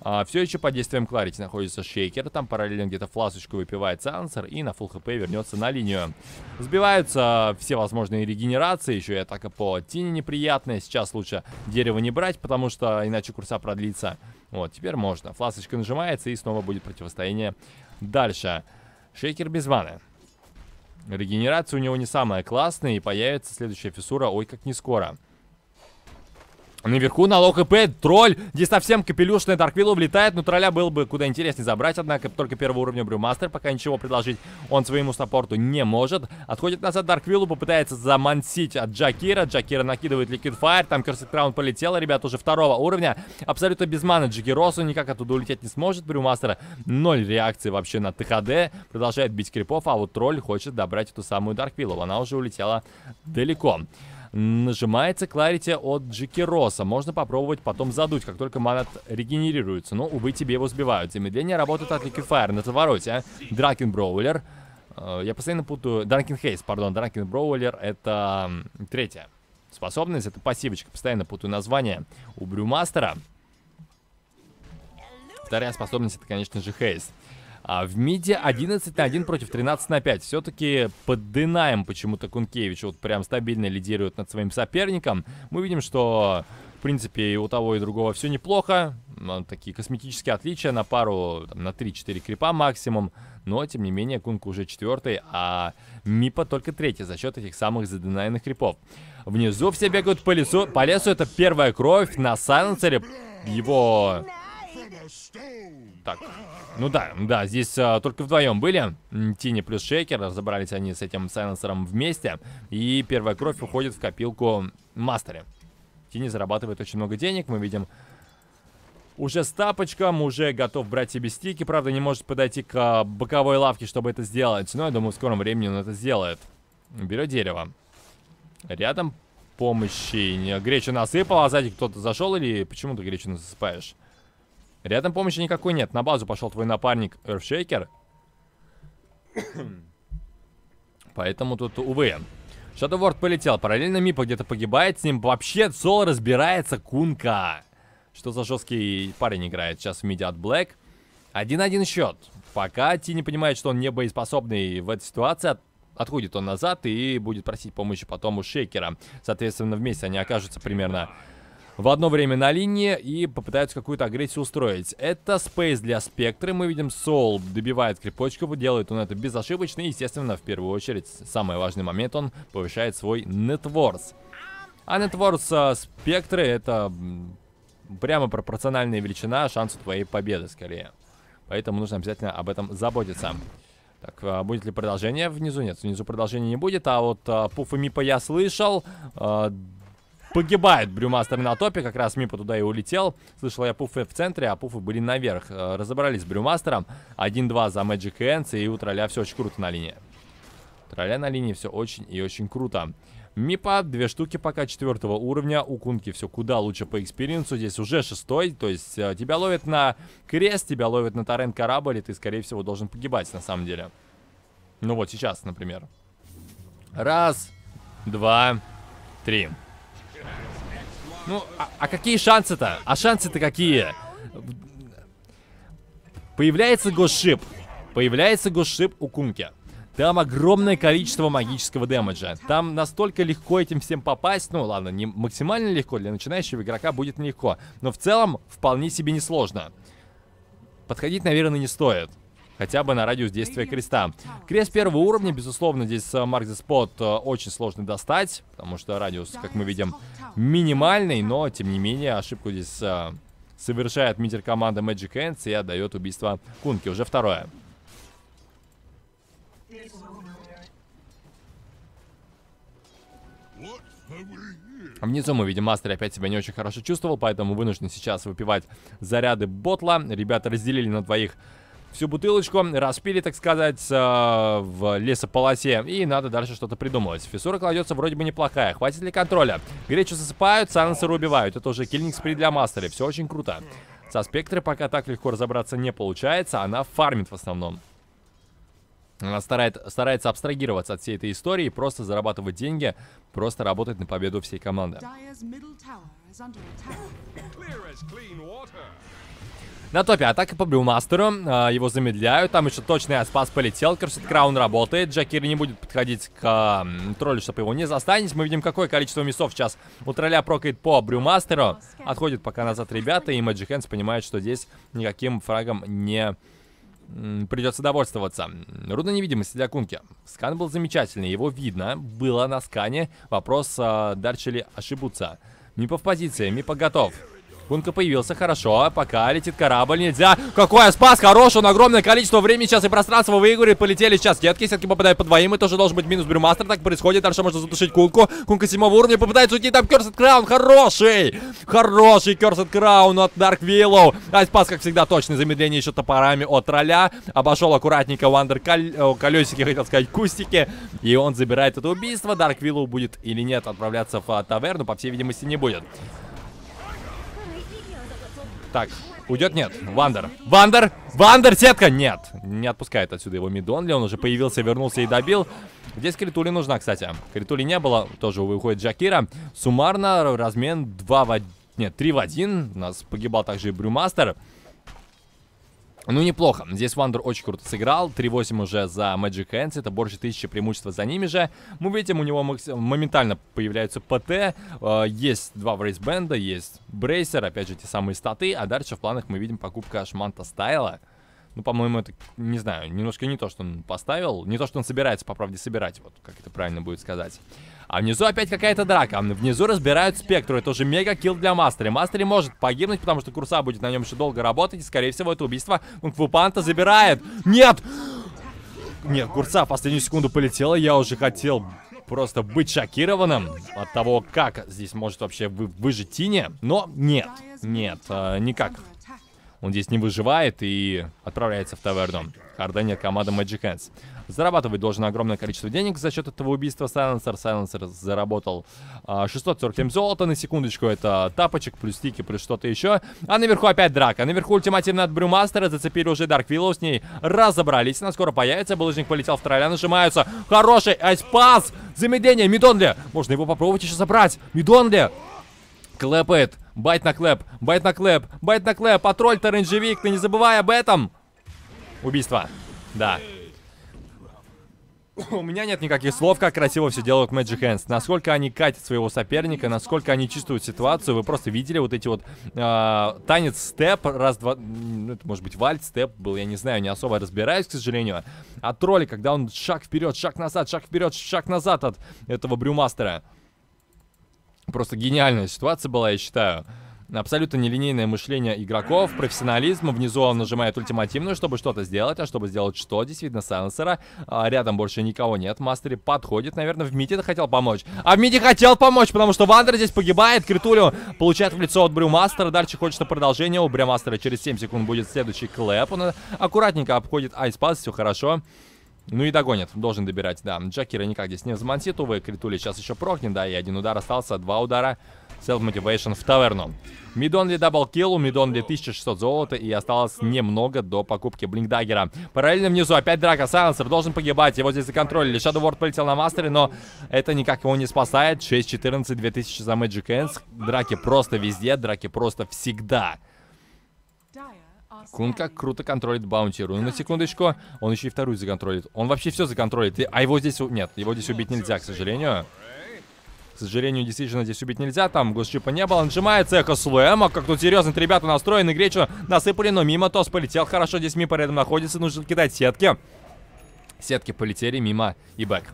Speaker 1: А, все еще под действием Кларити находится Шейкер. Там параллельно где-то фласочку выпивает Сансер и на фул хп вернется на линию. Сбиваются все возможные регенерации. Еще и атака по тени неприятная. Сейчас лучше дерево не брать, потому что иначе курса продлится. Вот, теперь можно. Фласочка нажимается и снова будет противостояние дальше. Шейкер без ваны. Регенерация у него не самая классная и появится следующая фиссура, ой, как не скоро. Наверху налог и хп тролль, здесь совсем капелюшная Дарквилла влетает, но тролля было бы куда интереснее забрать, однако только первого уровня Брюмастер пока ничего предложить он своему саппорту не может. Отходит назад Дарквиллу, попытается замансить от Джакира, Джакира накидывает Ликвид файр, там Керсик Краун полетела, ребят, уже второго уровня, абсолютно без мана Джакиросу, никак оттуда улететь не сможет Брюмастера, ноль реакции вообще на ТХД, продолжает бить крипов, а вот тролль хочет добрать эту самую Дарквиллу, она уже улетела далеко нажимается Clarity от Джики Росса. Можно попробовать потом задуть, как только манат регенерируется. Но, увы, тебе его сбивают. Замедление работает от Liquidfire на завороте. Дракен Броулер. Э, я постоянно путаю... Дракен Хейс, пардон. Дракен Броулер — это третья способность. Это пассивочка. Постоянно путаю название у Брюмастера. Вторая способность — это, конечно же, Хейс. А в миде 11 на 1 против 13 на 5. Все-таки под почему-то Кункевич вот прям стабильно лидирует над своим соперником. Мы видим, что в принципе, и у того, и у другого все неплохо. Ну, такие косметические отличия на пару, там, на 3-4 крипа максимум. Но, тем не менее, Кунка уже четвертый, а Мипа только третий за счет этих самых заденайных крипов. Внизу все бегают по лесу. По лесу это первая кровь на Сайленсере. Его... Так, ну да, да, здесь а, только вдвоем были. Тини плюс Шейкер, разобрались они с этим сайленсером вместе. И первая кровь уходит в копилку Мастери. Тини зарабатывает очень много денег, мы видим. Уже с тапочком, уже готов брать себе стики. Правда, не может подойти к а, боковой лавке, чтобы это сделать. Но я думаю, в скором времени он это сделает. Берет дерево. Рядом помощи. Гречу насыпал, а сзади кто-то зашел или почему ты гречу насыпаешь? Рядом помощи никакой нет. На базу пошел твой напарник Earthshaker Поэтому тут, увы. Шадоворд полетел. Параллельно Мипа где-то погибает с ним. Вообще, Соло разбирается Кунка. Что за жесткий парень играет сейчас в миде от Блэк. 1-1 счет. Пока Ти не понимает, что он не боеспособный в этой ситуации, отходит он назад и будет просить помощи потом у Шейкера. Соответственно, вместе они окажутся примерно в одно время на линии и попытаются какую-то агрессию устроить. Это спейс для спектры. Мы видим, сол добивает крепочку, делает он это безошибочно. естественно, в первую очередь, самый важный момент, он повышает свой нетворс. А нетворс а, э, спектры это прямо пропорциональная величина шансу твоей победы скорее. Поэтому нужно обязательно об этом заботиться. Так, а будет ли продолжение? Внизу нет, внизу продолжения не будет. А вот а, Пуф и Мипа я слышал. А, Погибает Брюмастер на топе, как раз Мипа туда и улетел. Слышал я пуфы в центре, а пуфы были наверх. Э, разобрались с Брюмастером. 1-2 за Magic Hands, и у тролля все очень круто на линии. Тролля на линии все очень и очень круто. Мипа, две штуки пока четвертого уровня. У Кунки все куда лучше по экспириенсу. Здесь уже шестой, то есть э, тебя ловят на крест, тебя ловят на торрент корабль, и ты, скорее всего, должен погибать на самом деле. Ну вот сейчас, например. Раз, два, три. Ну, а, а какие шансы-то? А шансы-то какие? Появляется госшип. Появляется госшип у Кунки. Там огромное количество магического дэмэджа. Там настолько легко этим всем попасть. Ну ладно, не максимально легко, для начинающего игрока будет нелегко. Но в целом вполне себе несложно. Подходить, наверное, не стоит хотя бы на радиус действия креста. Крест первого уровня, безусловно, здесь э, Mark the Spot э, очень сложно достать, потому что радиус, как мы видим, минимальный, но, тем не менее, ошибку здесь э, совершает мидер команда Magic Hands и отдает убийство Кунки. Уже второе. А внизу мы видим, мастер опять себя не очень хорошо чувствовал, поэтому вынужден сейчас выпивать заряды ботла. Ребята разделили на двоих всю бутылочку, распили, так сказать, э, в лесополосе. И надо дальше что-то придумывать. Фиссура кладется вроде бы неплохая. Хватит ли контроля? Гречу засыпают, Сансера убивают. Это уже киллинг спрей для мастера. Все очень круто. Со спектры пока так легко разобраться не получается. Она фармит в основном. Она старает, старается абстрагироваться от всей этой истории и просто зарабатывать деньги, просто работать на победу всей команды. На топе атака по Брюмастеру. А, его замедляют. Там еще точный спас полетел. Корсет Краун работает. Джакир не будет подходить к троллю, чтобы его не застанить. Мы видим, какое количество мисов сейчас у тролля прокает по Брюмастеру. Отходит пока назад ребята. И Magic Hands понимает, что здесь никаким фрагом не придется довольствоваться. Руда невидимости для Кунки. Скан был замечательный, его видно, было на скане. Вопрос, а, дальше ли ошибутся. Мипов позиция, Мипа готов. Кунка появился, хорошо. Пока летит корабль, нельзя. Какой спас, хорош, он огромное количество времени сейчас и пространство выигрывает. Полетели сейчас сетки, сетки попадают по двоим, и тоже должен быть минус Брюмастер. Так происходит, дальше можно затушить Кунку. Кунка седьмого уровня попытается уйти, там Керсет Краун, хороший! Хороший Керсет Краун от Дарк Виллоу. спас как всегда, точное замедление еще топорами от тролля. Обошел аккуратненько Вандер кол... колесики, хотел сказать, кустики. И он забирает это убийство. Дарк Виллоу будет или нет отправляться в таверну, по всей видимости, не будет. Так, уйдет? Нет. Вандер. Вандер! Вандер, сетка! Нет. Не отпускает отсюда его мидонли. Он уже появился, вернулся и добил. Здесь критули нужна, кстати. Критули не было. Тоже выходит Джакира. Суммарно размен 2 в 1. Нет, 3 в 1. У нас погибал также и Брюмастер. Брюмастер. Ну, неплохо. Здесь Вандер очень круто сыграл. 3-8 уже за Magic Hands. Это больше 1000 преимущества за ними же. Мы видим, у него моментально появляются ПТ. Э, есть два брейсбенда, есть брейсер. Опять же, те самые статы. А дальше в планах мы видим покупка шманта Стайла. Ну, по-моему, это, не знаю, немножко не то, что он поставил. Не то, что он собирается, по правде, собирать. Вот как это правильно будет сказать. А внизу опять какая-то драка. Внизу разбирают спектру. Это уже мега килл для мастера. Мастер может погибнуть, потому что курса будет на нем еще долго работать. И, скорее всего, это убийство Кунг-Фу забирает. Нет! Нет, курса в последнюю секунду полетела. Я уже хотел просто быть шокированным от того, как здесь может вообще вы, выжить Тине. Но нет, нет, э, никак. Он здесь не выживает и отправляется в таверну. Харденит команда Magic Hands зарабатывать должен огромное количество денег за счет этого убийства Сайленсер. Сайленсер заработал а, 647 золота на секундочку. Это тапочек, плюс стики, плюс что-то еще. А наверху опять драка. Наверху ультимативный от Брюмастера. Зацепили уже Дарк Виллоу. С ней разобрались. Она скоро появится. Булыжник полетел в тролля. Нажимаются. Хороший айспас. Замедление. Мидонли. Можно его попробовать еще забрать. Мидонли. Клэпает. Байт на клэп. Байт на клэп. Байт на клэп. Патроль, Торенджевик. Ты не забывай об этом. Убийство. Да. У меня нет никаких слов, как красиво все делают Magic Hands. Насколько они катят своего соперника, насколько они чувствуют ситуацию. Вы просто видели вот эти вот э, танец степ, раз, два, ну, это может быть вальс степ был, я не знаю, не особо разбираюсь, к сожалению. От а тролля, когда он шаг вперед, шаг назад, шаг вперед, шаг назад от этого брюмастера. Просто гениальная ситуация была, я считаю. Абсолютно нелинейное мышление игроков, профессионализм. Внизу он нажимает ультимативную, чтобы что-то сделать. А чтобы сделать что, действительно, сайленсера. А, рядом больше никого нет. Мастери подходит, наверное, в миде хотел помочь. А в миде хотел помочь, потому что Вандер здесь погибает. Критулю получает в лицо от Брюмастера. Дальше хочется продолжение. У Брюмастера через 7 секунд будет следующий клэп. Он аккуратненько обходит Айспас, все хорошо. Ну и догонит, должен добирать, да. Джакира никак здесь не взмансит, увы, Критули сейчас еще прокнет, да, и один удар остался, два удара. Self-Motivation в таверну. Мидон дабл килл, у Мидон ли 1600 золота и осталось немного до покупки Блинкдаггера. Параллельно внизу опять драка, Сайленсер должен погибать, его здесь за контроль. Shadow Ward полетел на мастере, но это никак его не спасает. 6-14, 2000 за Magic Hands. Драки просто везде, драки просто всегда. Кун как круто контролит Баунти ну На секундочку, он еще и вторую законтролит. Он вообще все законтролит. А его здесь... Нет, его здесь убить нельзя, к сожалению сожалению, действительно, здесь убить нельзя. Там госчипа не было. Нажимается эхо слэма. Как тут серьезно ребята настроены. Гречу насыпали, но мимо тос полетел. Хорошо, здесь мимо рядом находится. Нужно кидать сетки. Сетки полетели мимо и бэк.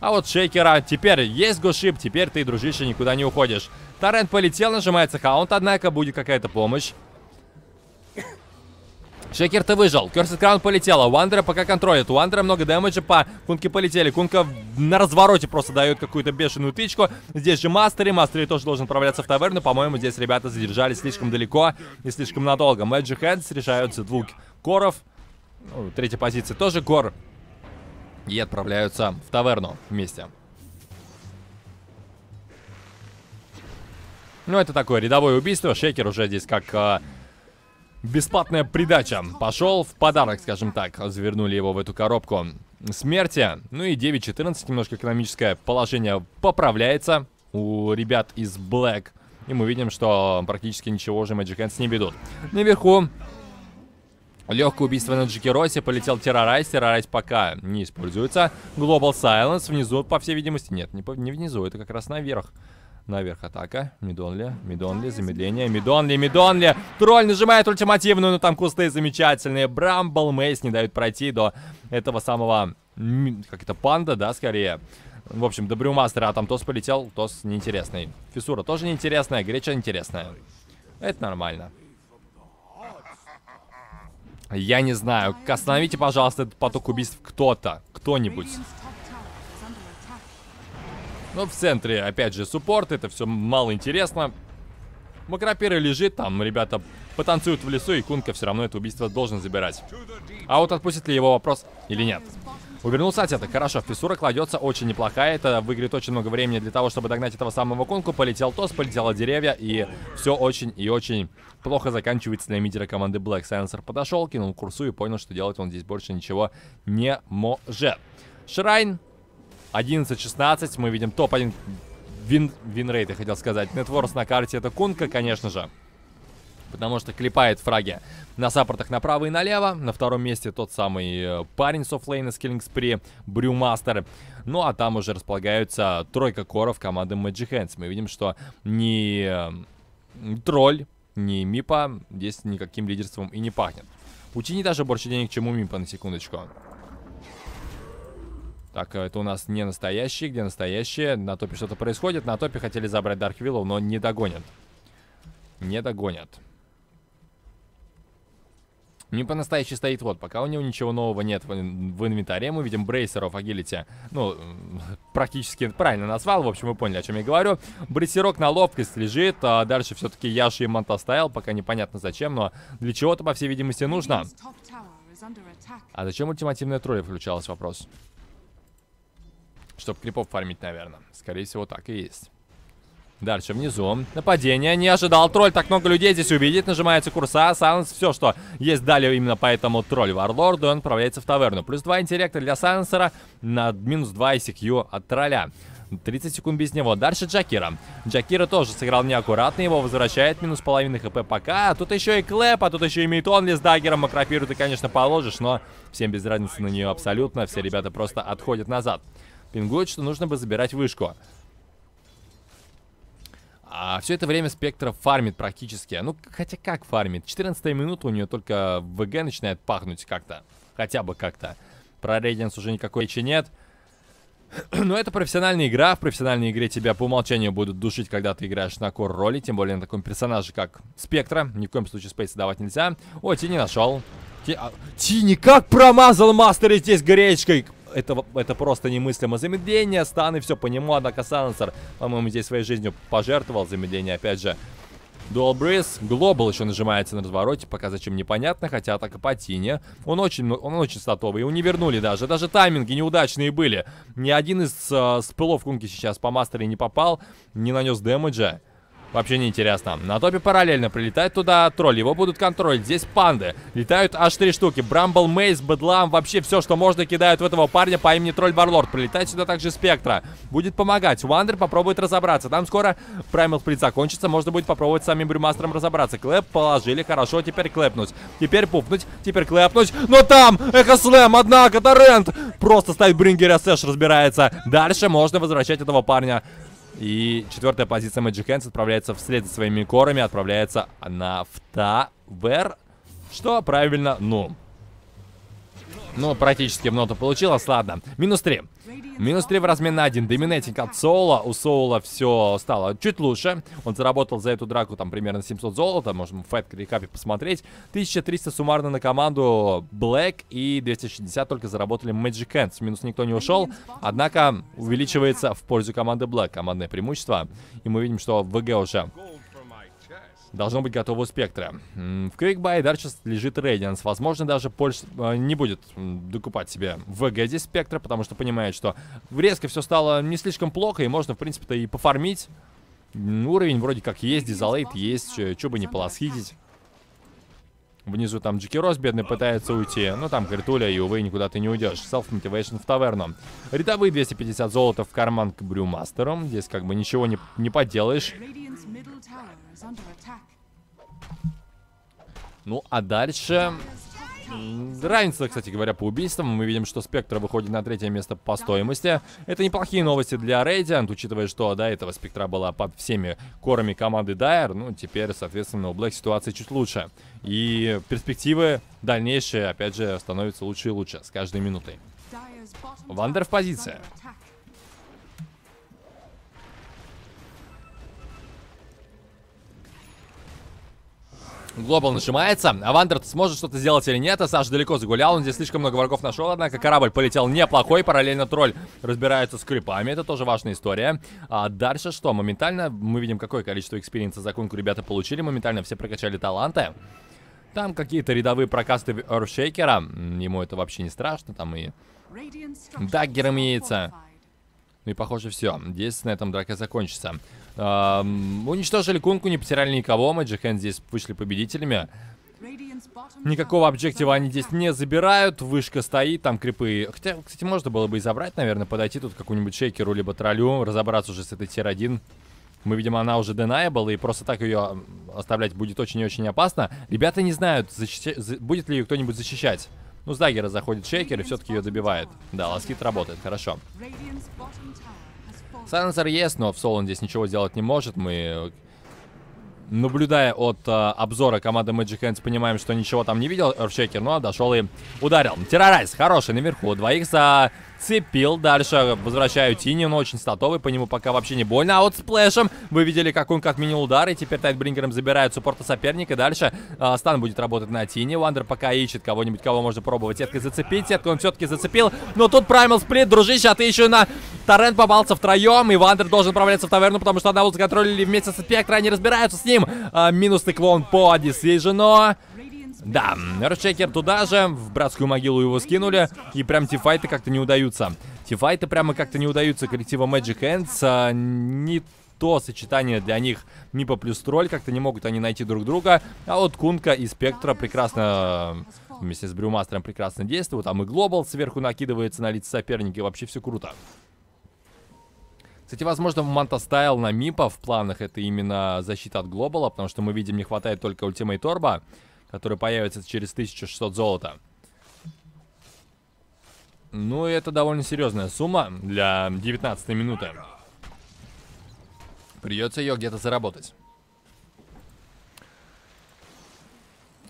Speaker 1: А вот шейкера теперь есть гошип, теперь ты, дружище, никуда не уходишь. Торрент полетел, нажимается хаунт, однако будет какая-то помощь. Шекер-то выжил. Керсет Краун полетела. Уандера пока контролит. Уандера много дэмэджа по Кунке полетели. Кунка на развороте просто дает какую-то бешеную тычку. Здесь же Мастери. Мастери тоже должен отправляться в таверну. По-моему, здесь ребята задержались слишком далеко и слишком надолго. Мэджи Хэндс решаются двух коров. Ну, третья позиция тоже гор. И отправляются в таверну вместе. Ну, это такое рядовое убийство. Шекер уже здесь как а, Бесплатная придача. Пошел в подарок, скажем так. Завернули его в эту коробку. Смерти. Ну и 9.14. Немножко экономическое положение поправляется у ребят из Black. И мы видим, что практически ничего же Magic Hands не ведут. Наверху Легкое убийство на Джекиросе, полетел террорайз, террорайз пока не используется. Global Silence внизу, по всей видимости, нет, не, по, не внизу, это как раз наверх. Наверх атака. Мидонли, Мидонли, замедление. Мидонли, Мидонли. Тролль нажимает ультимативную, но там кусты замечательные. Брамбл, Мейс не дают пройти до этого самого... Как это, панда, да, скорее? В общем, до Брюмастера, а там Тос полетел, Тос неинтересный. Фисура тоже неинтересная, Греча интересная. Это нормально. Я не знаю. Остановите, пожалуйста, этот поток убийств кто-то. Кто-нибудь. Но ну, в центре, опять же, суппорт, это все мало интересно. Макропера лежит, там ребята потанцуют в лесу, и Кунка все равно это убийство должен забирать. А вот отпустит ли его вопрос или нет. Увернулся от это. Хорошо, фиссура кладется очень неплохая. Это выиграет очень много времени для того, чтобы догнать этого самого Кунку. Полетел тос, полетело деревья, и все очень и очень плохо заканчивается для мидера команды Black. Sensor. подошел, кинул курсу и понял, что делать он здесь больше ничего не может. Шрайн 11-16, мы видим топ-1 вин, винрейт, я хотел сказать. Нетворс на карте это Кунка, конечно же. Потому что клепает фраги на саппортах направо и налево. На втором месте тот самый э, парень с оффлейна с Killing Брюмастер. Ну а там уже располагаются тройка коров команды Magic Hands. Мы видим, что ни э, тролль, ни Мипа здесь никаким лидерством и не пахнет. Пути не даже больше денег, чем у Мипа, на секундочку. Так, э, это у нас не настоящие. Где настоящие? На топе что-то происходит. На топе хотели забрать Дарквиллов, но не догонят. Не догонят. Не по-настоящему стоит вот. Пока у него ничего нового нет в, в инвентаре. Мы видим брейсеров агилити. Ну, практически правильно назвал. В общем, вы поняли, о чем я говорю. Брейсерок на ловкость лежит. А дальше все-таки Яши и Монта стоял. Пока непонятно зачем, но для чего-то, по всей видимости, нужно. А зачем ультимативная тролля включалась? Вопрос. Чтоб крипов фармить, наверное. Скорее всего, так и есть. Дальше внизу. Нападение. Не ожидал тролль так много людей здесь увидеть. Нажимается курса, Санс, все, что есть далее именно по этому тролль Варлорду, он отправляется в таверну. Плюс два интеллекта для Сансера, на минус 2 ICQ от тролля. 30 секунд без него. Дальше Джакира. Джакира тоже сыграл неаккуратно, его возвращает минус половины хп пока. тут еще и Клэп, а тут еще и Мейтонли с даггером. макропиру ты, конечно, положишь, но всем без разницы на нее абсолютно. Все ребята просто отходят назад пингует, что нужно бы забирать вышку. А все это время Спектра фармит практически. Ну, хотя как фармит? 14 минута у нее только ВГ начинает пахнуть как-то. Хотя бы как-то. Про Рейденс уже никакой речи нет. Но это профессиональная игра. В профессиональной игре тебя по умолчанию будут душить, когда ты играешь на кор роли. Тем более на таком персонаже, как Спектра. Ни в коем случае спейса давать нельзя. О, Тини нашел. Ти... А... Тини как промазал мастера здесь горечкой? это, это просто немыслимо. Замедление, станы, все, по нему, однако Сансер, по-моему, здесь своей жизнью пожертвовал замедление, опять же. Dual Breeze, Global еще нажимается на развороте, пока зачем непонятно, хотя атака по тине. Он очень, он очень статовый, его не вернули даже, даже тайминги неудачные были. Ни один из э, спылов Кунки сейчас по мастере не попал, не нанес дэмэджа. Вообще неинтересно. На топе параллельно прилетает туда тролль. Его будут контролить. Здесь панды. Летают аж три штуки. Брамбл, Мейс, Бедлам. Вообще все, что можно, кидают в этого парня по имени Тролль Варлорд. Прилетает сюда также Спектра. Будет помогать. Уандер попробует разобраться. Там скоро Праймал Сплит закончится. Можно будет попробовать с самим Брюмастером разобраться. Клэп положили. Хорошо, теперь клэпнуть. Теперь пупнуть. Теперь клэпнуть. Но там Эхо Эхослэм, однако, Торрент. Просто ставит Брингера Сэш разбирается. Дальше можно возвращать этого парня и четвертая позиция Magic Hands отправляется вслед за своими корами, отправляется на втавер. Что правильно, ну, ну, практически в ноту получилось, ладно. Минус 3. Минус 3 в размен на 1. Доминетинг от Соула. У Соула все стало чуть лучше. Он заработал за эту драку там примерно 700 золота. Можем в файт рекапе посмотреть. 1300 суммарно на команду Black и 260 только заработали Magic Hands. Минус никто не ушел. Однако увеличивается в пользу команды Black. Командное преимущество. И мы видим, что в ВГ уже должно быть готово у спектра. В Quickbuy дальше лежит Radiance. Возможно, даже Польш э, не будет докупать себе ВГ здесь спектра, потому что понимает, что резко все стало не слишком плохо, и можно, в принципе-то, и пофармить. Уровень вроде как есть, дизалейт есть, что бы не полосхитить. Внизу там Джеки Рос бедный пытается уйти. но ну, там Гритуля, и увы, никуда ты не уйдешь. Self-motivation в таверну. Рядовые 250 золота в карман к Брюмастеру. Здесь как бы ничего не, не поделаешь. Ну, а дальше... Разница, кстати говоря, по убийствам. Мы видим, что Спектра выходит на третье место по стоимости. Это неплохие новости для Radiant, учитывая, что до этого Спектра была под всеми корами команды Дайер. Ну, теперь, соответственно, у Black ситуация чуть лучше. И перспективы дальнейшие, опять же, становятся лучше и лучше с каждой минутой. Вандер в позиции. Глобал нажимается. Авандард сможет что-то сделать или нет. А Саш далеко загулял. Он здесь слишком много врагов нашел. Однако корабль полетел неплохой. Параллельно тролль разбирается с крипами. Это тоже важная история. А дальше что? Моментально мы видим, какое количество экспириенса законку ребята получили. Моментально все прокачали таланты. Там какие-то рядовые прокасты Эршейкера. Ему это вообще не страшно. Там и даггер имеется. Ну и похоже все. Здесь на этом драка закончится уничтожили Кунку, не потеряли никого. Magic Hand здесь вышли победителями. Никакого объектива они здесь не забирают. Вышка стоит, там крипы. Хотя, кстати, можно было бы и забрать, наверное, подойти тут к какому-нибудь шейкеру либо троллю, разобраться уже с этой тир-1. Мы видим, она уже deniable, и просто так ее оставлять будет очень и очень опасно. Ребята не знают, защищ... будет ли ее кто-нибудь защищать. Ну, с даггера заходит шейкер и все-таки ее добивает. Да, ласкит работает, хорошо. Сенсор есть, но в соло здесь ничего сделать не может. Мы, наблюдая от э, обзора команды Magic Hands, понимаем, что ничего там не видел Эршекер, но ну а дошел и ударил. Террорайз хороший наверху. Двоих за Отцепил. Дальше возвращаю Тини. Он очень статовый. По нему пока вообще не больно. А вот с сплэшем вы видели, как он отменил удар. И теперь Тайтбрингером забирает суппорта соперника. Дальше э, стан будет работать на Тини. Вандер пока ищет кого-нибудь, кого можно пробовать сеткой зацепить. Сетку он все-таки зацепил. Но тут Primal Split, дружище, а ты еще на Торрент попался втроем. И Вандер должен отправляться в таверну, потому что одного законтролили вместе с Спектра. Они разбираются с ним. Э, а, минусный клон по но. Да, Ршекер туда же, в братскую могилу его скинули, и прям те файты как-то не удаются. Те файты прямо как-то не удаются коллектива Magic Hands, а, не то сочетание для них Мипа плюс тролль, как-то не могут они найти друг друга, а вот Кунка и Спектра прекрасно э, вместе с Брюмастером прекрасно действуют, там и Глобал сверху накидывается на лица соперника, и вообще все круто. Кстати, возможно, Манта Стайл на Мипа в планах это именно защита от Глобала, потому что мы видим, не хватает только ультимейт Торба который появится через 1600 золота. Ну, это довольно серьезная сумма для 19 минуты. Придется ее где-то заработать.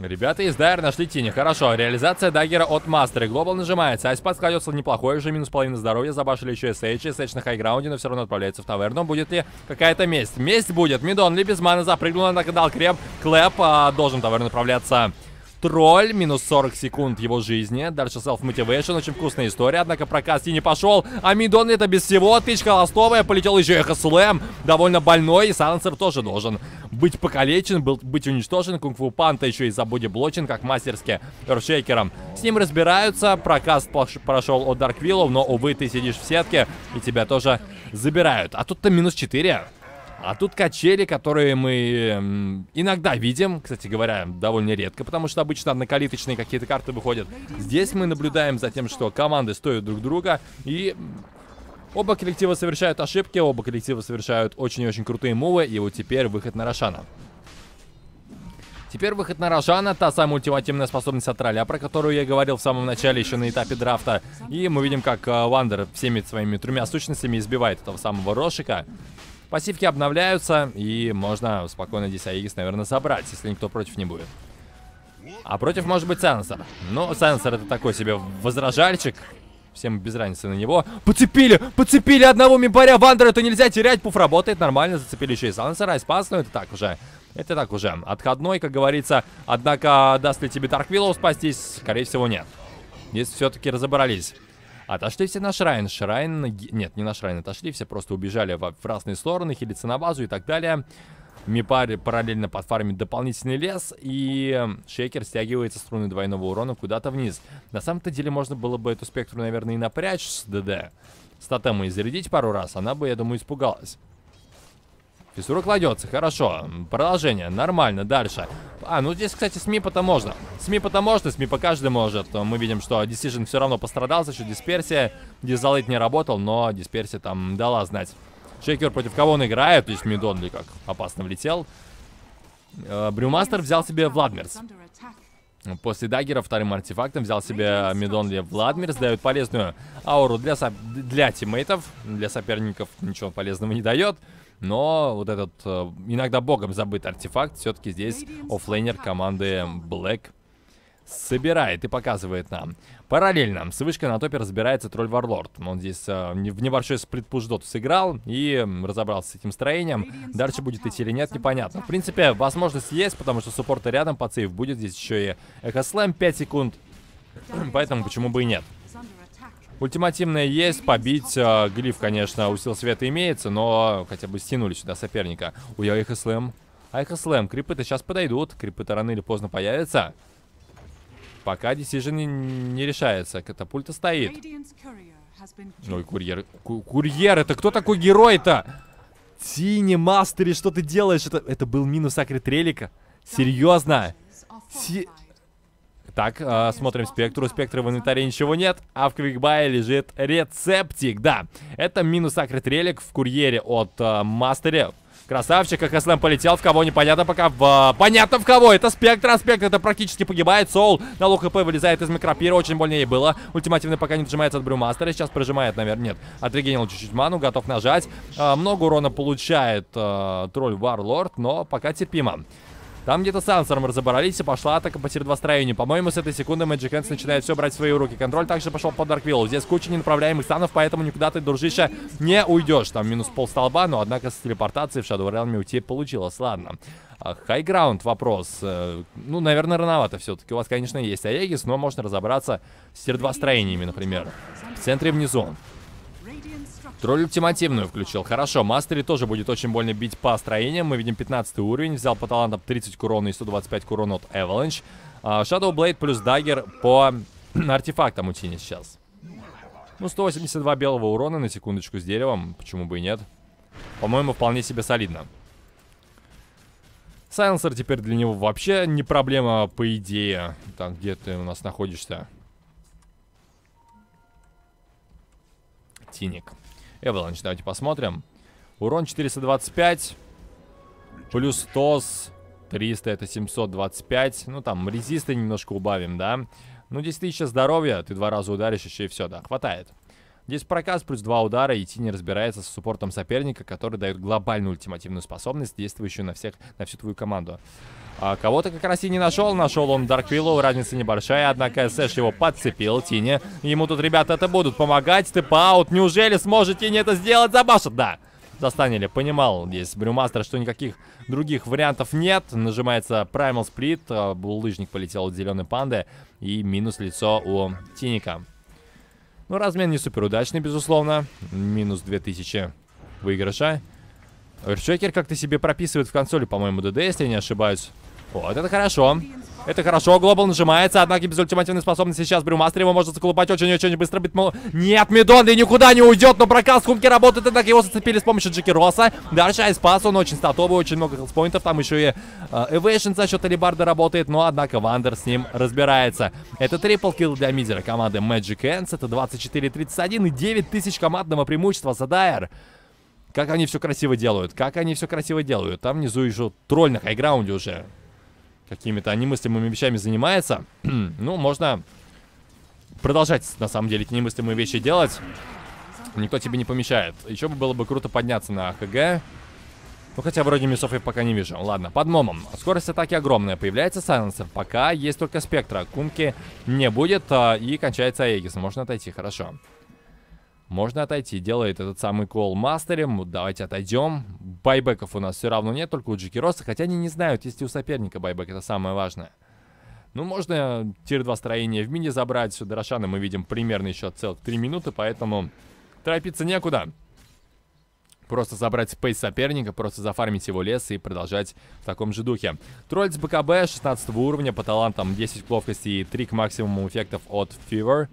Speaker 1: Ребята из Дайр нашли тени. Хорошо. Реализация даггера от мастера. Глобал нажимается. Айспад складется неплохой уже. Минус половина здоровья. Забашили еще SH. SH на хайграунде, но все равно отправляется в таверну. Будет ли какая-то месть? Месть будет. Мидон ли без маны запрыгнул, дал креп. Клэп а, должен таверн отправляться тролль. Минус 40 секунд его жизни. Дальше селф-мотивейшн. Очень вкусная история. Однако прокаст не пошел. А Мидон это без всего. Тычка ластовая. Полетел еще эхо слэм. Довольно больной. И Сансер тоже должен быть покалечен, был, быть уничтожен. Кунг-фу Панта еще и за блочен, как мастерски, эршейкером. С ним разбираются. Прокаст прошел от Дарквиллов, но, увы, ты сидишь в сетке, и тебя тоже забирают. А тут-то минус 4. А тут качели, которые мы эм, иногда видим, кстати говоря, довольно редко, потому что обычно однокалиточные какие-то карты выходят. Здесь мы наблюдаем за тем, что команды стоят друг друга, и оба коллектива совершают ошибки, оба коллектива совершают очень-очень очень крутые мувы, и вот теперь выход на Рошана. Теперь выход на Рожана, та самая ультимативная способность от Роля, про которую я говорил в самом начале, еще на этапе драфта. И мы видим, как э, Вандер всеми своими тремя сущностями избивает этого самого Рошика. Пассивки обновляются, и можно спокойно здесь Аигис, наверное, забрать, если никто против не будет. А против может быть сенсор. Но сенсор это такой себе возражальчик. Всем без разницы на него. Поцепили! Поцепили одного мимбаря! Вандера это нельзя терять! Пуф работает нормально. Зацепили еще и сенсора. Айспас, но это так уже. Это так уже. Отходной, как говорится. Однако, даст ли тебе Дарквиллоу спастись? Скорее всего, нет. Здесь все-таки разобрались. Отошли все на Шрайн. Шрайн... Нет, не на Шрайн отошли, все просто убежали в, разные стороны, хилиться на базу и так далее. Мипарь параллельно подфармит дополнительный лес, и шейкер стягивается струны двойного урона куда-то вниз. На самом-то деле можно было бы эту спектру, наверное, и напрячь с ДД, с и зарядить пару раз, она бы, я думаю, испугалась. Фиссура кладется, хорошо. Продолжение, нормально, дальше. А, ну здесь, кстати, с мипа-то можно. С мипа-то можно, с мипа каждый может. Мы видим, что Decision все равно пострадал за счет дисперсия. Дизалейт не работал, но дисперсия там дала знать. Шейкер против кого он играет? То есть Мидон ли как? Опасно влетел. Э, Брюмастер взял себе Владмерс. После даггера вторым артефактом взял себе Мидонли. Владмерс дает полезную ауру для, со... для тиммейтов, для соперников ничего полезного не дает. Но вот этот э, иногда богом забыт артефакт все-таки здесь оффлейнер команды Black собирает и показывает нам. Параллельно с вышкой на топе разбирается тролль Варлорд. Он здесь э, в небольшой сплит пуш доту сыграл и разобрался с этим строением. Дальше будет идти или нет, непонятно. В принципе, возможность есть, потому что суппорта рядом, по сейф будет. Здесь еще и эхо слэм 5 секунд, поэтому почему бы и нет. Ультимативное есть, побить. Э, глиф, конечно, у сил света имеется, но хотя бы стянули сюда соперника. У а их слэм. А их слэм. Крипы-то сейчас подойдут. Крипы-то рано или поздно появятся. Пока Decision не, не решается. Катапульта стоит. Ну и курьер. Ку курьер, это кто такой герой-то? Тини Мастери, что ты делаешь? Это, это был минус Акритрелика? Серьезно? Си так, э, смотрим спектру. спектра в инвентаре ничего нет, а в квикбае лежит рецептик. Да, это минус акрит релик в курьере от э, а, мастере. Красавчик, как Аслэм полетел в кого, непонятно пока. В, а, понятно в кого, это Спектр, а Спектр это практически погибает. Соул на лоу хп вылезает из микропира, очень больно ей было. Ультимативный пока не отжимается от Брюмастера, сейчас прожимает, наверное, нет. Отрегенил чуть-чуть ману, готов нажать. А, много урона получает а, тролль Варлорд, но пока терпимо. Там где-то с сенсором разобрались, и пошла атака по тир 2 строению. По-моему, с этой секунды Magic Hands начинает все брать в свои руки. Контроль также пошел по Дарквиллу. Здесь куча ненаправляемых станов, поэтому никуда ты, дружище, не уйдешь. Там минус пол столба, но однако с телепортацией в Shadow Realm уйти получилось. Ладно. Хайграунд вопрос. Э, ну, наверное, рановато все-таки. У вас, конечно, есть Аегис, но можно разобраться с тир 2 строениями, например. В центре внизу. Тролль ультимативную включил. Хорошо, Мастери тоже будет очень больно бить по строениям. Мы видим 15 уровень. Взял по талантам 30 курона и 125 курон от Avalanche. А, Shadow Blade плюс Даггер по артефактам у Тини сейчас. Ну, 182 белого урона на секундочку с деревом. Почему бы и нет? По-моему, вполне себе солидно. Сайленсер теперь для него вообще не проблема, по идее. Там, где ты у нас находишься? Тиник. Эваланч, давайте посмотрим. Урон 425. Плюс ТОС 300, это 725. Ну, там, резисты немножко убавим, да? Ну, 10 тысяч здоровья, ты два раза ударишь, еще и все, да, хватает. Здесь проказ плюс два удара, и Тини разбирается с суппортом соперника, который дает глобальную ультимативную способность, действующую на всех, на всю твою команду. А кого-то как раз и не нашел. Нашел он Дарк Виллоу, разница небольшая, однако Сэш его подцепил, Тини. Ему тут ребята это будут помогать, степ-аут. Неужели сможет Тини это сделать? Забашит, да! застанили. Понимал здесь Брюмастер, что никаких других вариантов нет. Нажимается Primal Split, а, булыжник полетел от зеленой панды и минус лицо у Тиника. Ну размен не суперудачный безусловно. Минус 2000 выигрыша. Верчекер как-то себе прописывает в консоли, по-моему, ДД, если я не ошибаюсь. Вот это хорошо. Это хорошо, Глобал нажимается, однако без ультимативной способности сейчас Брюмастер его может заколупать очень-очень быстро. Битмол... Нет, Медон и никуда не уйдет, но прокаст Хумки работает, однако его зацепили с помощью Джеки Росса. Дальше Айспас, он очень статовый, очень много хелспоинтов, там еще и э, за счет Элибарда работает, но однако Вандер с ним разбирается. Это трипл килл для мидера команды Magic Hands, это 24-31 и 9 тысяч командного преимущества за Дайер. Как они все красиво делают, как они все красиво делают. Там внизу еще тролль на хайграунде уже какими-то немыслимыми вещами занимается, ну, можно продолжать, на самом деле, эти немыслимые вещи делать. Никто тебе не помешает. Еще бы было бы круто подняться на АХГ. Ну, хотя вроде мясов я пока не вижу. Ладно, под момом. Скорость атаки огромная. Появляется сайленсер. Пока есть только спектра. Кумки не будет. А, и кончается Аегис. Можно отойти, хорошо. Хорошо. Можно отойти, делает этот самый кол мастерем. Давайте отойдем. Байбеков у нас все равно нет, только у Джеки Росса. Хотя они не знают, есть ли у соперника байбек, это самое важное. Ну, можно тир-2 строение в мини забрать. Сюда Рошана мы видим примерно еще целых 3 минуты, поэтому торопиться некуда. Просто забрать спейс соперника, просто зафармить его лес и продолжать в таком же духе. Тролль с БКБ 16 уровня по талантам 10 к ловкости и 3 к максимуму эффектов от Fever.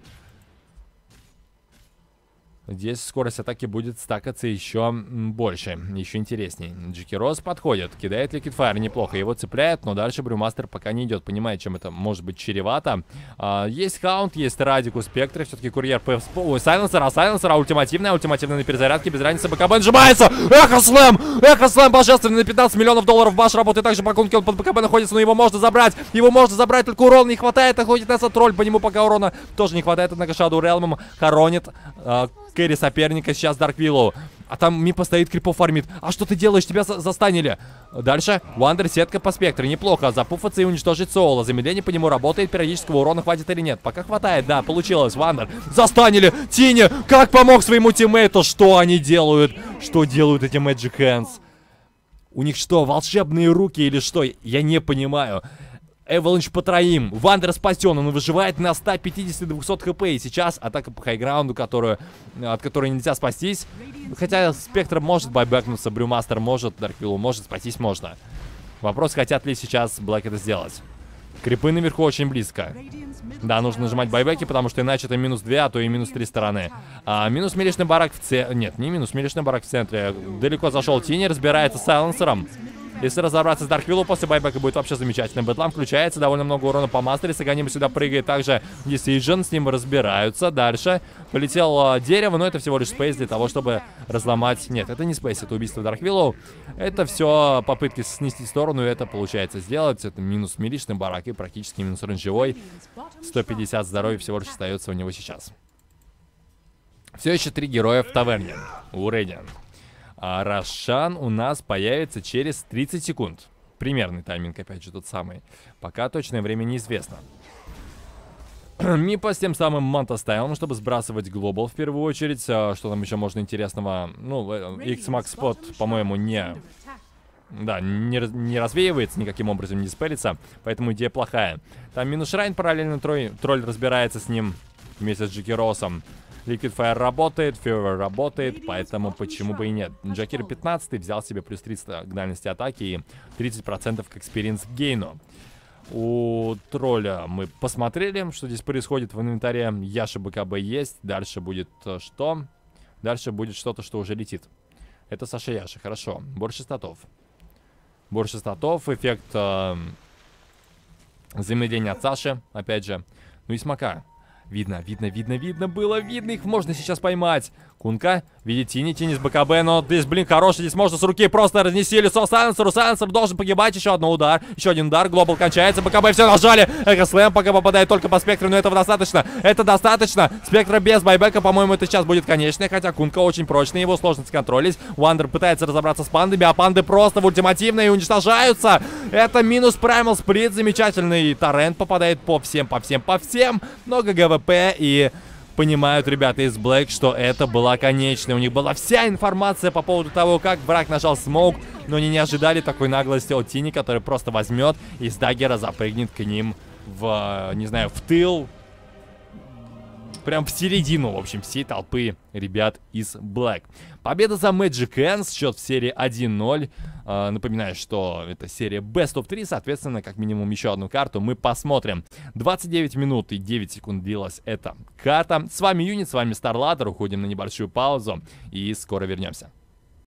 Speaker 1: Здесь скорость атаки будет стакаться еще больше, еще интереснее. Джеки Рос подходит, кидает Ликвид Файр, неплохо его цепляет, но дальше Брюмастер пока не идет, понимает, чем это может быть чревато. А, есть Хаунт, есть Радику Спектра, все-таки Курьер ПФ... Ой, а, Сайленсер, а ультимативная, ультимативная на перезарядке, без разницы, БКБ нажимается! Эхо Слэм! Эхо Слэм божественный на 15 миллионов долларов баш работает также по гонке, он под БКБ находится, но его можно забрать, его можно забрать, только урона не хватает, находит нас тролль, по нему пока урона тоже не хватает, однако Шаду Релмом хоронит... А, Кэри соперника сейчас Дарк Виллоу. А там Мипа стоит, крипов фармит. А что ты делаешь? Тебя за застанили. Дальше. Вандер, сетка по спектру. Неплохо. Запуфаться и уничтожить Соула. Замедление по нему работает. Периодического урона хватит или нет? Пока хватает. Да, получилось. Вандер. Застанили. Тини. Как помог своему тиммейту? Что они делают? Что делают эти Magic Hands? У них что, волшебные руки или что? Я не понимаю. Эвеланч по троим. Вандер спасен, он выживает на 150-200 хп. И сейчас атака по хайграунду, которую, от которой нельзя спастись. Хотя Спектр может байбекнуться, Брюмастер может, Дарквиллу может, спастись можно. Вопрос, хотят ли сейчас Блэк это сделать. Крипы наверху очень близко. Да, нужно нажимать байбеки, потому что иначе это минус 2, а то и минус 3 стороны. А, минус мелечный барак в центре... Нет, не минус мелечный барак в центре. Далеко зашел Тини, разбирается с сайленсером. Если разобраться с Дарквиллом после байбека, будет вообще замечательно. Бэтлам включается, довольно много урона по мастере. Саганима сюда прыгает также Decision, с ним разбираются. Дальше полетел а, дерево, но это всего лишь спейс для того, чтобы разломать... Нет, это не спейс, это убийство Дарквиллоу. Это все попытки снести сторону, и это получается сделать. Это минус миличный барак и практически минус оранжевой. 150 здоровья всего лишь остается у него сейчас. Все еще три героя в таверне. У Рэдиан. А Рашан у нас появится через 30 секунд. Примерный тайминг, опять же, тот самый. Пока точное время неизвестно. Мипа с тем самым Манта Мантастайлом, чтобы сбрасывать глобал в первую очередь. А что там еще можно интересного? Ну, э, X-Max Spot, по-моему, не... Да, не, не развеивается никаким образом, не спелится. Поэтому идея плохая. Там минус Шрайн параллельно трой, тролль разбирается с ним вместе с Джеки Россом. Liquid Fire работает, Fever работает, поэтому почему бы и нет. Джакир 15 взял себе плюс 30 к дальности атаки и 30% к экспириенс гейну. У тролля мы посмотрели, что здесь происходит в инвентаре. Яша БКБ есть. Дальше будет э, что? Дальше будет что-то, что уже летит. Это Саша Яша, хорошо. Больше статов, больше статов, эффект э, эм, земледения от Саши, опять же. Ну и смока. Видно, видно, видно, видно было, видно их. Можно сейчас поймать. Кунка видит Тини, тени с БКБ, но здесь, блин, хороший, здесь можно с руки просто разнести лицо Сансеру, Сансер должен погибать, еще один удар, еще один удар, Глобал кончается, БКБ все нажали, Экослэм пока попадает только по спектру, но этого достаточно, это достаточно, спектра без байбека, по-моему, это сейчас будет конечная, хотя Кунка очень прочный, его сложно контролить, Уандер пытается разобраться с пандами, а панды просто в ультимативные уничтожаются, это минус Primal Сприт, замечательный торрент попадает по всем, по всем, по всем, много ГВП и понимают ребята из Black, что это была конечная. У них была вся информация по поводу того, как враг нажал смоук, но они не ожидали такой наглости от Тини, который просто возьмет и с даггера запрыгнет к ним в, э, не знаю, в тыл, прям в середину, в общем, всей толпы ребят из Black. Победа за Magic Ends, счет в серии 1-0. Э, напоминаю, что это серия Best of 3, соответственно, как минимум еще одну карту мы посмотрим. 29 минут и 9 секунд длилась эта карта. С вами Юнит, с вами Старладер, уходим на небольшую паузу и скоро вернемся.